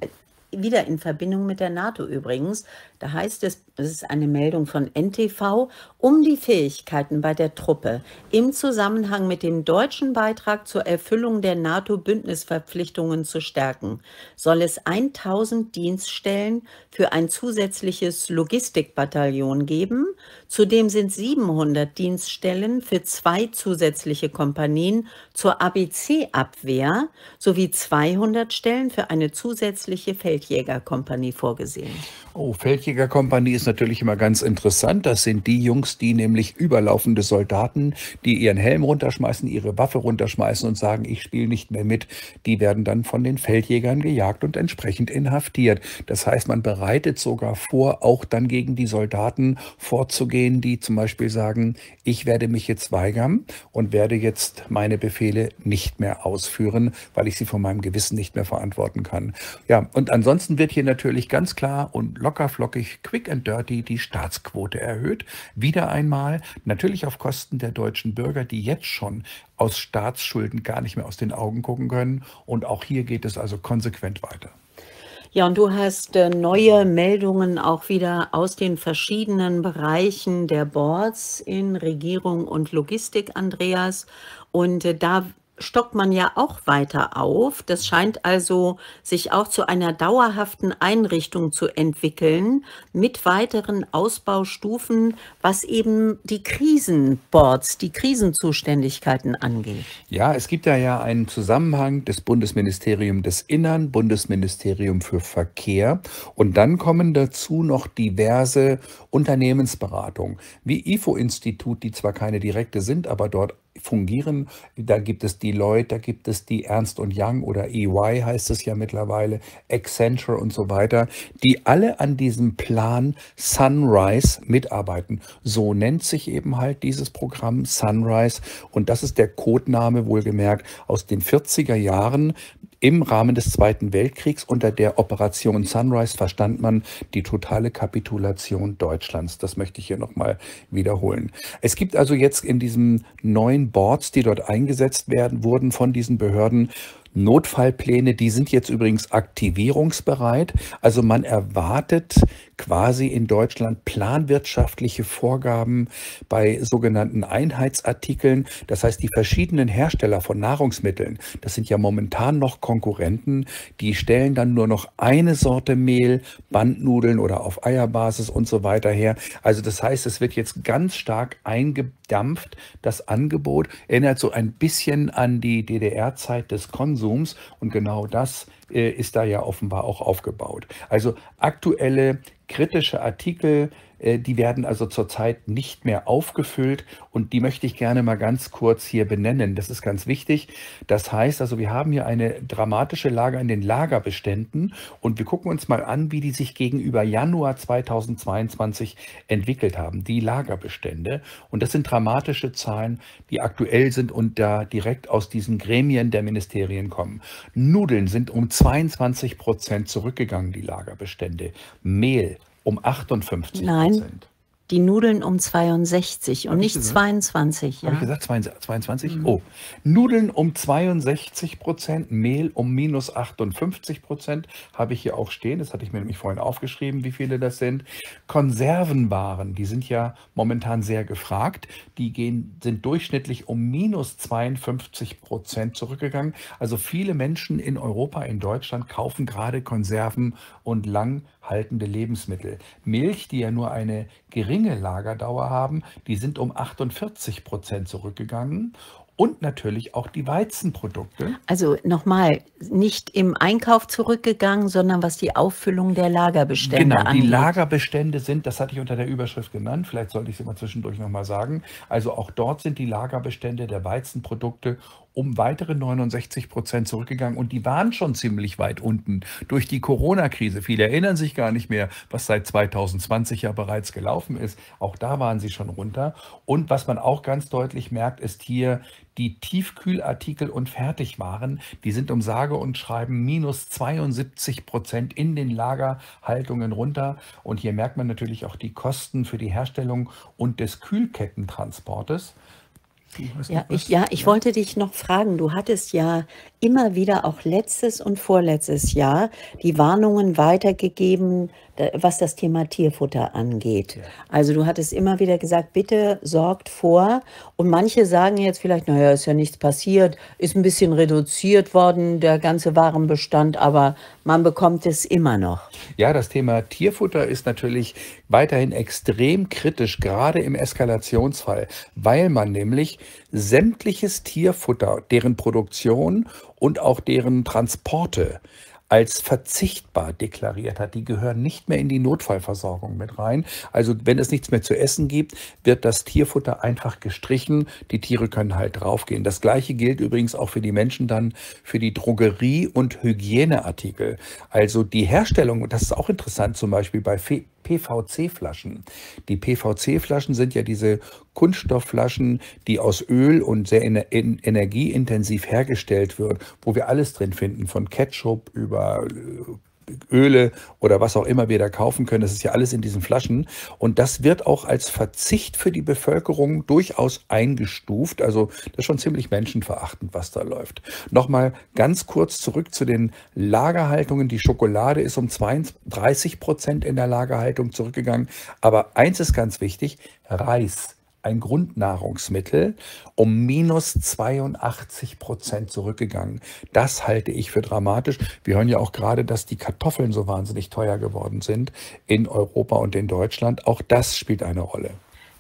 wieder in Verbindung mit der NATO übrigens, da heißt es, es ist eine Meldung von NTV, um die Fähigkeiten bei der Truppe im Zusammenhang mit dem deutschen Beitrag zur Erfüllung der NATO-Bündnisverpflichtungen zu stärken, soll es 1000 Dienststellen für ein zusätzliches Logistikbataillon geben. Zudem sind 700 Dienststellen für zwei zusätzliche Kompanien zur ABC-Abwehr sowie 200 Stellen für eine zusätzliche Feldjägerkompanie vorgesehen. Oh, Feldjäger Dächiger Kompanie ist natürlich immer ganz interessant. Das sind die Jungs, die nämlich überlaufende Soldaten, die ihren Helm runterschmeißen, ihre Waffe runterschmeißen und sagen, ich spiele nicht mehr mit. Die werden dann von den Feldjägern gejagt und entsprechend inhaftiert. Das heißt, man bereitet sogar vor, auch dann gegen die Soldaten vorzugehen, die zum Beispiel sagen, ich werde mich jetzt weigern und werde jetzt meine Befehle nicht mehr ausführen, weil ich sie von meinem Gewissen nicht mehr verantworten kann. Ja, und ansonsten wird hier natürlich ganz klar und locker flockig wirklich quick and dirty die Staatsquote erhöht. Wieder einmal natürlich auf Kosten der deutschen Bürger, die jetzt schon aus Staatsschulden gar nicht mehr aus den Augen gucken können. Und auch hier geht es also konsequent weiter. Ja, und du hast äh, neue Meldungen auch wieder aus den verschiedenen Bereichen der Boards in Regierung und Logistik, Andreas. Und äh, da stockt man ja auch weiter auf. Das scheint also sich auch zu einer dauerhaften Einrichtung zu entwickeln mit weiteren Ausbaustufen, was eben die Krisenboards, die Krisenzuständigkeiten angeht. Ja, es gibt da ja einen Zusammenhang des Bundesministeriums des Innern, Bundesministerium für Verkehr und dann kommen dazu noch diverse Unternehmensberatungen wie IFO-Institut, die zwar keine direkte sind, aber dort fungieren. Da gibt es die Deloitte, da gibt es die Ernst Young oder EY heißt es ja mittlerweile, Accenture und so weiter, die alle an diesem Plan Sunrise mitarbeiten. So nennt sich eben halt dieses Programm Sunrise und das ist der Codename wohlgemerkt aus den 40er Jahren. Im Rahmen des Zweiten Weltkriegs unter der Operation Sunrise verstand man die totale Kapitulation Deutschlands. Das möchte ich hier nochmal wiederholen. Es gibt also jetzt in diesen neuen Boards, die dort eingesetzt werden, wurden von diesen Behörden Notfallpläne, die sind jetzt übrigens aktivierungsbereit. Also man erwartet quasi in Deutschland planwirtschaftliche Vorgaben bei sogenannten Einheitsartikeln. Das heißt, die verschiedenen Hersteller von Nahrungsmitteln, das sind ja momentan noch Konkurrenten, die stellen dann nur noch eine Sorte Mehl, Bandnudeln oder auf Eierbasis und so weiter her. Also das heißt, es wird jetzt ganz stark eingebaut dampft das Angebot, erinnert so ein bisschen an die DDR-Zeit des Konsums und genau das äh, ist da ja offenbar auch aufgebaut. Also aktuelle kritische Artikel äh, die werden also zurzeit nicht mehr aufgefüllt und die möchte ich gerne mal ganz kurz hier benennen. Das ist ganz wichtig. Das heißt also, wir haben hier eine dramatische Lage in den Lagerbeständen und wir gucken uns mal an, wie die sich gegenüber Januar 2022 entwickelt haben, die Lagerbestände. Und das sind dramatische Zahlen, die aktuell sind und da direkt aus diesen Gremien der Ministerien kommen. Nudeln sind um 22 Prozent zurückgegangen, die Lagerbestände. Mehl um 58 Nein. Prozent. Die Nudeln um 62 und nicht gesagt? 22. Ja. Habe ich gesagt 22? Mhm. Oh, Nudeln um 62 Prozent, Mehl um minus 58 Prozent habe ich hier auch stehen. Das hatte ich mir nämlich vorhin aufgeschrieben, wie viele das sind. Konservenwaren, die sind ja momentan sehr gefragt. Die gehen, sind durchschnittlich um minus 52 Prozent zurückgegangen. Also viele Menschen in Europa, in Deutschland kaufen gerade Konserven und lang haltende Lebensmittel. Milch, die ja nur eine geringe Lagerdauer haben, die sind um 48 Prozent zurückgegangen und natürlich auch die Weizenprodukte. Also nochmal, nicht im Einkauf zurückgegangen, sondern was die Auffüllung der Lagerbestände genau, angeht. Genau, die Lagerbestände sind, das hatte ich unter der Überschrift genannt, vielleicht sollte ich es immer zwischendurch nochmal sagen, also auch dort sind die Lagerbestände der Weizenprodukte um weitere 69 Prozent zurückgegangen und die waren schon ziemlich weit unten durch die Corona-Krise. Viele erinnern sich gar nicht mehr, was seit 2020 ja bereits gelaufen ist. Auch da waren sie schon runter. Und was man auch ganz deutlich merkt, ist hier die Tiefkühlartikel und Fertigwaren, die sind um sage und schreiben minus 72 Prozent in den Lagerhaltungen runter. Und hier merkt man natürlich auch die Kosten für die Herstellung und des Kühlkettentransportes. Ja ich, ja, ich ja. wollte dich noch fragen. Du hattest ja immer wieder auch letztes und vorletztes Jahr die Warnungen weitergegeben, was das Thema Tierfutter angeht. Ja. Also du hattest immer wieder gesagt, bitte sorgt vor. Und manche sagen jetzt vielleicht, naja, ist ja nichts passiert, ist ein bisschen reduziert worden, der ganze Warenbestand, aber man bekommt es immer noch. Ja, das Thema Tierfutter ist natürlich weiterhin extrem kritisch, gerade im Eskalationsfall, weil man nämlich sämtliches Tierfutter, deren Produktion und auch deren Transporte als verzichtbar deklariert hat. Die gehören nicht mehr in die Notfallversorgung mit rein. Also wenn es nichts mehr zu essen gibt, wird das Tierfutter einfach gestrichen. Die Tiere können halt draufgehen. Das gleiche gilt übrigens auch für die Menschen dann für die Drogerie- und Hygieneartikel. Also die Herstellung, und das ist auch interessant zum Beispiel bei Fe PVC-Flaschen. Die PVC-Flaschen sind ja diese Kunststoffflaschen, die aus Öl und sehr energieintensiv hergestellt wird, wo wir alles drin finden, von Ketchup über äh, Öle oder was auch immer wir da kaufen können. Das ist ja alles in diesen Flaschen. Und das wird auch als Verzicht für die Bevölkerung durchaus eingestuft. Also das ist schon ziemlich menschenverachtend, was da läuft. Nochmal ganz kurz zurück zu den Lagerhaltungen. Die Schokolade ist um 32 Prozent in der Lagerhaltung zurückgegangen. Aber eins ist ganz wichtig, Reis ein Grundnahrungsmittel um minus 82 Prozent zurückgegangen. Das halte ich für dramatisch. Wir hören ja auch gerade, dass die Kartoffeln so wahnsinnig teuer geworden sind in Europa und in Deutschland. Auch das spielt eine Rolle.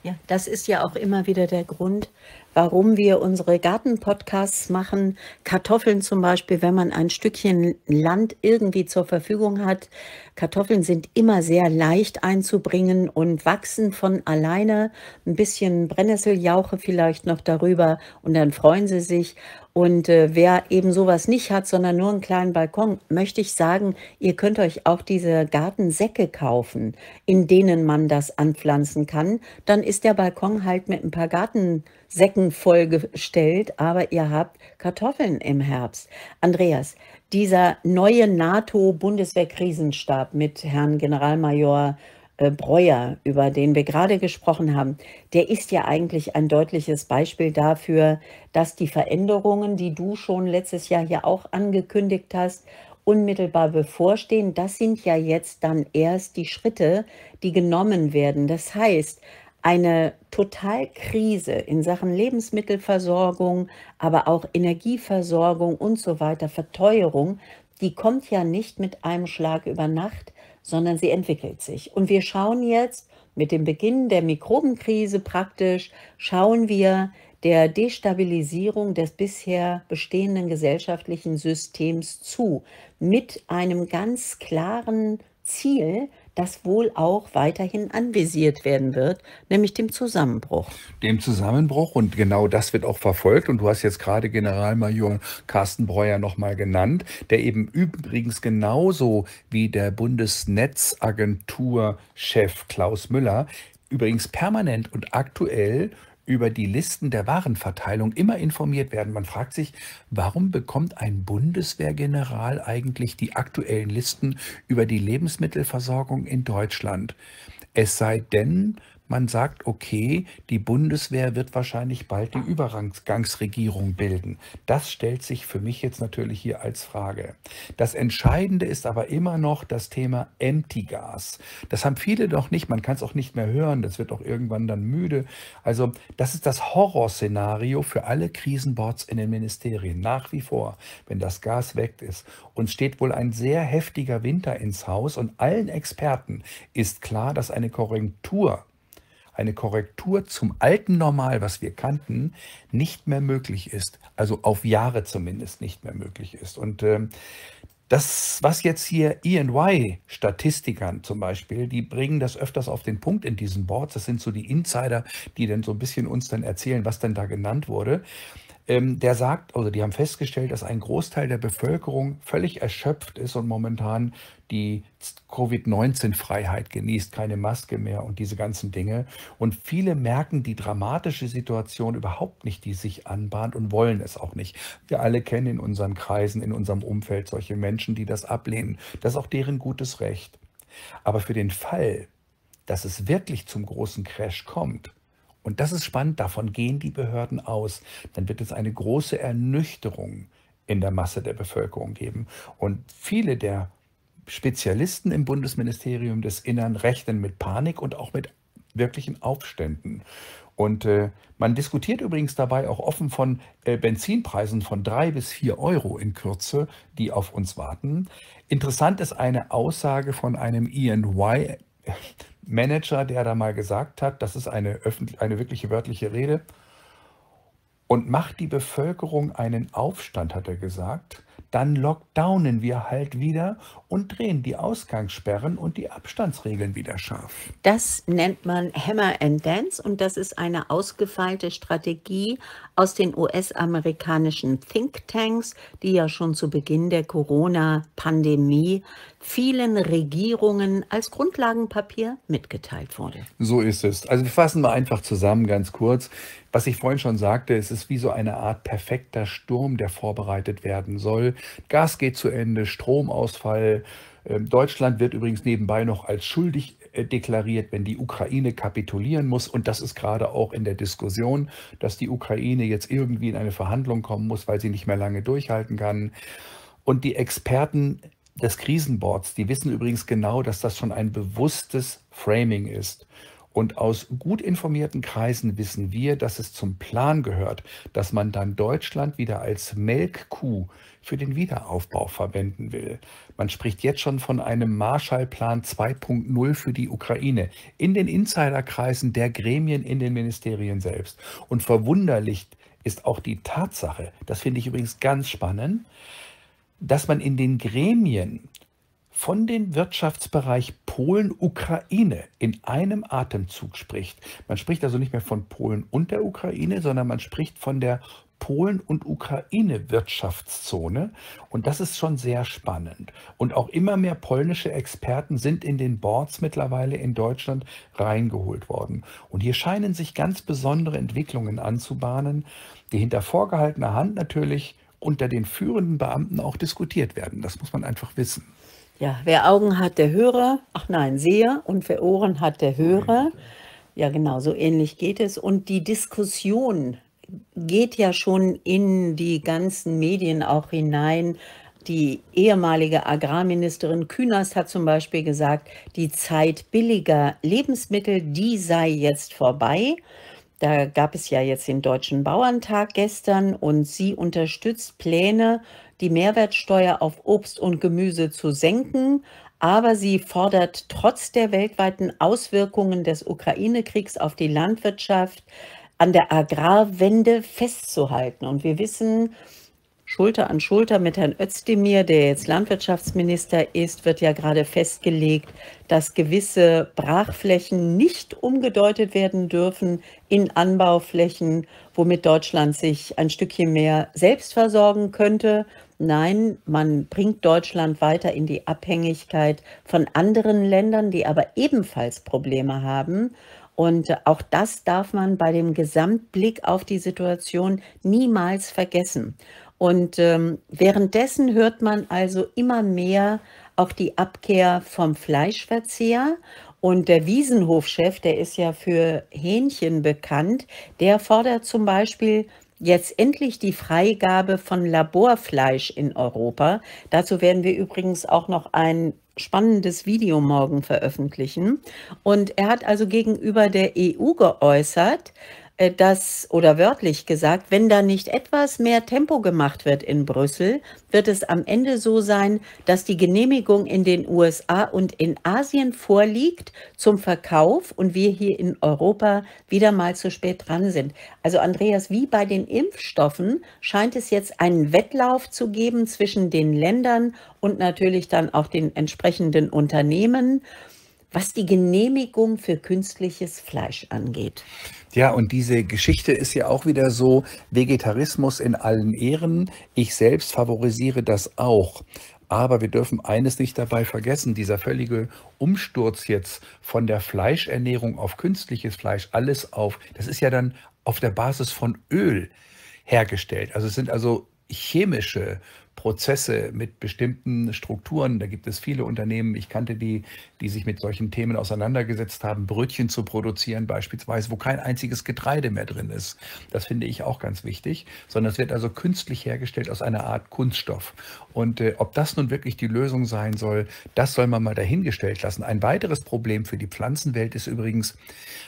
Ja, das ist ja auch immer wieder der Grund, warum wir unsere Gartenpodcasts machen. Kartoffeln zum Beispiel, wenn man ein Stückchen Land irgendwie zur Verfügung hat. Kartoffeln sind immer sehr leicht einzubringen und wachsen von alleine. Ein bisschen Brennnesseljauche vielleicht noch darüber und dann freuen sie sich. Und äh, wer eben sowas nicht hat, sondern nur einen kleinen Balkon, möchte ich sagen, ihr könnt euch auch diese Gartensäcke kaufen, in denen man das anpflanzen kann. Dann ist der Balkon halt mit ein paar Garten Säcken vollgestellt, aber ihr habt Kartoffeln im Herbst. Andreas, dieser neue NATO-Bundeswehr-Krisenstab mit Herrn Generalmajor äh, Breuer, über den wir gerade gesprochen haben, der ist ja eigentlich ein deutliches Beispiel dafür, dass die Veränderungen, die du schon letztes Jahr hier auch angekündigt hast, unmittelbar bevorstehen. Das sind ja jetzt dann erst die Schritte, die genommen werden. Das heißt, eine Totalkrise in Sachen Lebensmittelversorgung, aber auch Energieversorgung und so weiter, Verteuerung, die kommt ja nicht mit einem Schlag über Nacht, sondern sie entwickelt sich. Und wir schauen jetzt mit dem Beginn der Mikrobenkrise praktisch, schauen wir der Destabilisierung des bisher bestehenden gesellschaftlichen Systems zu, mit einem ganz klaren Ziel, das wohl auch weiterhin anvisiert werden wird, nämlich dem Zusammenbruch. Dem Zusammenbruch und genau das wird auch verfolgt. Und du hast jetzt gerade Generalmajor Carsten Breuer nochmal genannt, der eben übrigens genauso wie der Bundesnetzagentur-Chef Klaus Müller übrigens permanent und aktuell über die Listen der Warenverteilung immer informiert werden. Man fragt sich, warum bekommt ein Bundeswehrgeneral eigentlich die aktuellen Listen über die Lebensmittelversorgung in Deutschland? Es sei denn, man sagt, okay, die Bundeswehr wird wahrscheinlich bald die Übergangsregierung bilden. Das stellt sich für mich jetzt natürlich hier als Frage. Das Entscheidende ist aber immer noch das Thema Empty Gas. Das haben viele doch nicht. Man kann es auch nicht mehr hören. Das wird auch irgendwann dann müde. Also das ist das Horrorszenario für alle Krisenboards in den Ministerien. Nach wie vor, wenn das Gas weg ist. Uns steht wohl ein sehr heftiger Winter ins Haus und allen Experten ist klar, dass eine Korrektur eine Korrektur zum alten Normal, was wir kannten, nicht mehr möglich ist. Also auf Jahre zumindest nicht mehr möglich ist. Und ähm, das, was jetzt hier EY-Statistikern zum Beispiel, die bringen das öfters auf den Punkt in diesen Boards. Das sind so die Insider, die dann so ein bisschen uns dann erzählen, was denn da genannt wurde ähm, der sagt, also die haben festgestellt, dass ein Großteil der Bevölkerung völlig erschöpft ist und momentan die Covid-19-Freiheit genießt, keine Maske mehr und diese ganzen Dinge. Und viele merken die dramatische Situation überhaupt nicht, die sich anbahnt und wollen es auch nicht. Wir alle kennen in unseren Kreisen, in unserem Umfeld solche Menschen, die das ablehnen. Das ist auch deren gutes Recht. Aber für den Fall, dass es wirklich zum großen Crash kommt, und das ist spannend, davon gehen die Behörden aus. Dann wird es eine große Ernüchterung in der Masse der Bevölkerung geben. Und viele der Spezialisten im Bundesministerium des Innern rechnen mit Panik und auch mit wirklichen Aufständen. Und äh, man diskutiert übrigens dabei auch offen von äh, Benzinpreisen von drei bis vier Euro in Kürze, die auf uns warten. Interessant ist eine Aussage von einem EY, Manager, der da mal gesagt hat, das ist eine, eine wirkliche wörtliche Rede, und macht die Bevölkerung einen Aufstand, hat er gesagt, dann lockdownen wir halt wieder und drehen die Ausgangssperren und die Abstandsregeln wieder scharf. Das nennt man Hammer and Dance und das ist eine ausgefeilte Strategie aus den US-amerikanischen Thinktanks, die ja schon zu Beginn der Corona-Pandemie vielen Regierungen als Grundlagenpapier mitgeteilt wurde. So ist es. Also wir fassen mal einfach zusammen ganz kurz. Was ich vorhin schon sagte, es ist wie so eine Art perfekter Sturm, der vorbereitet werden soll. Gas geht zu Ende, Stromausfall, äh, äh, Deutschland wird übrigens nebenbei noch als schuldig äh, deklariert, wenn die Ukraine kapitulieren muss. Und das ist gerade auch in der Diskussion, dass die Ukraine jetzt irgendwie in eine Verhandlung kommen muss, weil sie nicht mehr lange durchhalten kann. Und die Experten des Krisenboards, die wissen übrigens genau, dass das schon ein bewusstes Framing ist. Und aus gut informierten Kreisen wissen wir, dass es zum Plan gehört, dass man dann Deutschland wieder als Melkkuh für den Wiederaufbau verwenden will. Man spricht jetzt schon von einem Marshallplan 2.0 für die Ukraine in den Insiderkreisen der Gremien in den Ministerien selbst. Und verwunderlich ist auch die Tatsache, das finde ich übrigens ganz spannend, dass man in den Gremien von den Wirtschaftsbereich Polen-Ukraine in einem Atemzug spricht. Man spricht also nicht mehr von Polen und der Ukraine, sondern man spricht von der Polen- und Ukraine-Wirtschaftszone. Und das ist schon sehr spannend. Und auch immer mehr polnische Experten sind in den Boards mittlerweile in Deutschland reingeholt worden. Und hier scheinen sich ganz besondere Entwicklungen anzubahnen, die hinter vorgehaltener Hand natürlich unter den führenden Beamten auch diskutiert werden. Das muss man einfach wissen. Ja, wer Augen hat, der höre. Ach nein, sehe. Und wer Ohren hat, der höre. Ja, genau, so ähnlich geht es. Und die Diskussion geht ja schon in die ganzen Medien auch hinein. Die ehemalige Agrarministerin Künast hat zum Beispiel gesagt, die Zeit billiger Lebensmittel, die sei jetzt vorbei. Da gab es ja jetzt den Deutschen Bauerntag gestern und sie unterstützt Pläne die Mehrwertsteuer auf Obst und Gemüse zu senken, aber sie fordert trotz der weltweiten Auswirkungen des Ukraine-Kriegs auf die Landwirtschaft an der Agrarwende festzuhalten. Und wir wissen, Schulter an Schulter mit Herrn Özdemir, der jetzt Landwirtschaftsminister ist, wird ja gerade festgelegt, dass gewisse Brachflächen nicht umgedeutet werden dürfen in Anbauflächen, womit Deutschland sich ein Stückchen mehr selbst versorgen könnte. Nein, man bringt Deutschland weiter in die Abhängigkeit von anderen Ländern, die aber ebenfalls Probleme haben. Und äh, auch das darf man bei dem Gesamtblick auf die Situation niemals vergessen. Und ähm, währenddessen hört man also immer mehr auch die Abkehr vom Fleischverzehr. Und der Wiesenhofchef, der ist ja für Hähnchen bekannt, der fordert zum Beispiel jetzt endlich die Freigabe von Laborfleisch in Europa. Dazu werden wir übrigens auch noch ein spannendes Video morgen veröffentlichen. Und er hat also gegenüber der EU geäußert, äh, dass, oder wörtlich gesagt, wenn da nicht etwas mehr Tempo gemacht wird in Brüssel, wird es am Ende so sein, dass die Genehmigung in den USA und in Asien vorliegt zum Verkauf und wir hier in Europa wieder mal zu spät dran sind. Also Andreas, wie bei den Impfstoffen scheint es jetzt einen Wettlauf zu geben zwischen den Ländern und natürlich dann auch den entsprechenden Unternehmen was die Genehmigung für künstliches Fleisch angeht. Ja, und diese Geschichte ist ja auch wieder so, Vegetarismus in allen Ehren. Ich selbst favorisiere das auch. Aber wir dürfen eines nicht dabei vergessen, dieser völlige Umsturz jetzt von der Fleischernährung auf künstliches Fleisch, alles auf, das ist ja dann auf der Basis von Öl hergestellt. Also es sind also chemische Prozesse, mit bestimmten Strukturen. Da gibt es viele Unternehmen, ich kannte die, die sich mit solchen Themen auseinandergesetzt haben, Brötchen zu produzieren beispielsweise, wo kein einziges Getreide mehr drin ist. Das finde ich auch ganz wichtig, sondern es wird also künstlich hergestellt aus einer Art Kunststoff. Und äh, ob das nun wirklich die Lösung sein soll, das soll man mal dahingestellt lassen. Ein weiteres Problem für die Pflanzenwelt ist übrigens,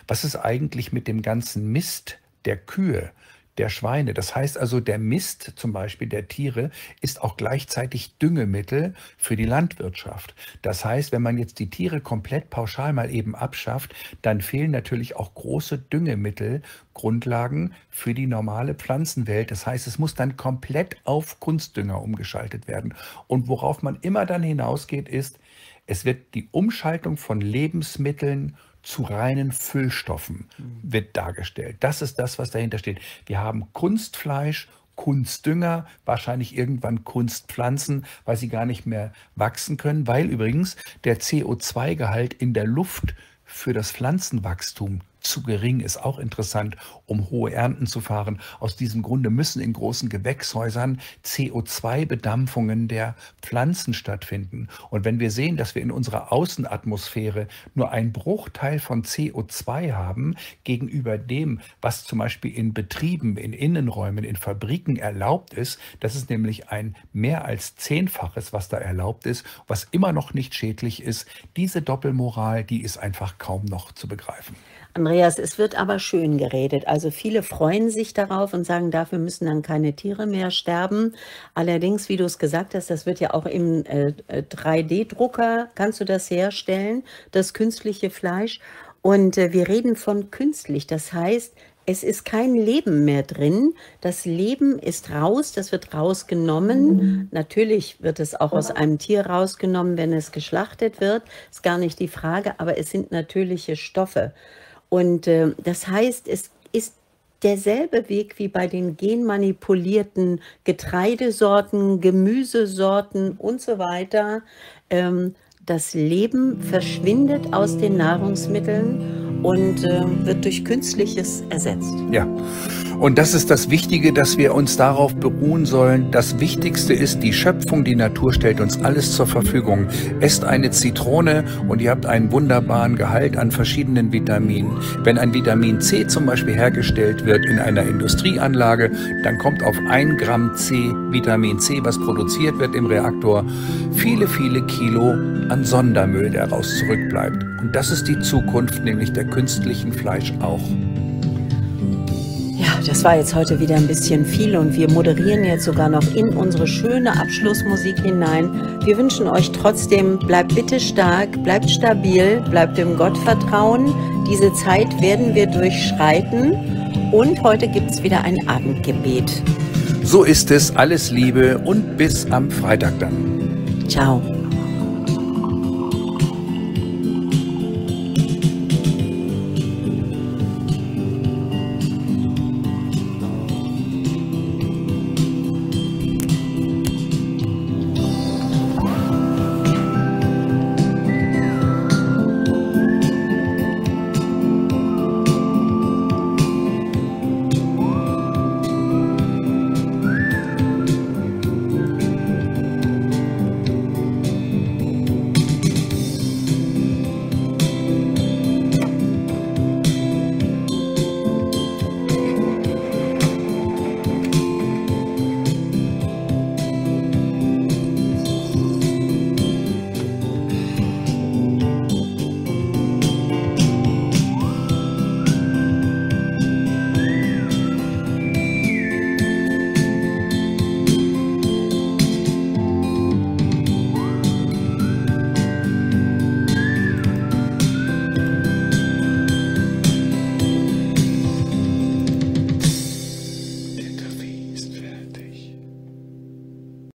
was ist eigentlich mit dem ganzen Mist der Kühe? der Schweine. Das heißt also, der Mist zum Beispiel der Tiere ist auch gleichzeitig Düngemittel für die Landwirtschaft. Das heißt, wenn man jetzt die Tiere komplett pauschal mal eben abschafft, dann fehlen natürlich auch große Düngemittelgrundlagen für die normale Pflanzenwelt. Das heißt, es muss dann komplett auf Kunstdünger umgeschaltet werden. Und worauf man immer dann hinausgeht, ist, es wird die Umschaltung von Lebensmitteln zu reinen Füllstoffen mhm. wird dargestellt. Das ist das, was dahinter steht. Wir haben Kunstfleisch Kunstdünger, wahrscheinlich irgendwann Kunstpflanzen, weil sie gar nicht mehr wachsen können, weil übrigens der CO2-Gehalt in der Luft für das Pflanzenwachstum zu gering ist, auch interessant, um hohe Ernten zu fahren. Aus diesem Grunde müssen in großen Gewächshäusern CO2-Bedampfungen der Pflanzen stattfinden. Und wenn wir sehen, dass wir in unserer Außenatmosphäre nur einen Bruchteil von CO2 haben gegenüber dem, was zum Beispiel in Betrieben, in Innenräumen, in Fabriken erlaubt ist, das ist nämlich ein mehr als zehnfaches, was da erlaubt ist, was immer noch nicht schädlich ist. Diese Doppelmoral, die ist einfach kaum noch zu begreifen. Andreas, es wird aber schön geredet. Also viele freuen sich darauf und sagen, dafür müssen dann keine Tiere mehr sterben. Allerdings, wie du es gesagt hast, das wird ja auch im äh, 3D-Drucker, kannst du das herstellen, das künstliche Fleisch. Und äh, wir reden von künstlich. Das heißt, es ist kein Leben mehr drin. Das Leben ist raus, das wird rausgenommen. Mhm. Natürlich wird es auch aus einem Tier rausgenommen, wenn es geschlachtet wird. Ist gar nicht die Frage, aber es sind natürliche Stoffe. Und äh, das heißt, es ist derselbe Weg wie bei den genmanipulierten Getreidesorten, Gemüsesorten und so weiter. Ähm, das Leben verschwindet aus den Nahrungsmitteln und äh, wird durch Künstliches ersetzt. Ja. Und das ist das Wichtige, dass wir uns darauf beruhen sollen. Das Wichtigste ist, die Schöpfung, die Natur stellt uns alles zur Verfügung. Esst eine Zitrone und ihr habt einen wunderbaren Gehalt an verschiedenen Vitaminen. Wenn ein Vitamin C zum Beispiel hergestellt wird in einer Industrieanlage, dann kommt auf ein Gramm C Vitamin C, was produziert wird im Reaktor, viele, viele Kilo an Sondermüll, der raus zurückbleibt. Und das ist die Zukunft, nämlich der künstlichen Fleisch auch das war jetzt heute wieder ein bisschen viel und wir moderieren jetzt sogar noch in unsere schöne Abschlussmusik hinein. Wir wünschen euch trotzdem, bleibt bitte stark, bleibt stabil, bleibt dem Gottvertrauen. Diese Zeit werden wir durchschreiten und heute gibt es wieder ein Abendgebet. So ist es, alles Liebe und bis am Freitag dann. Ciao.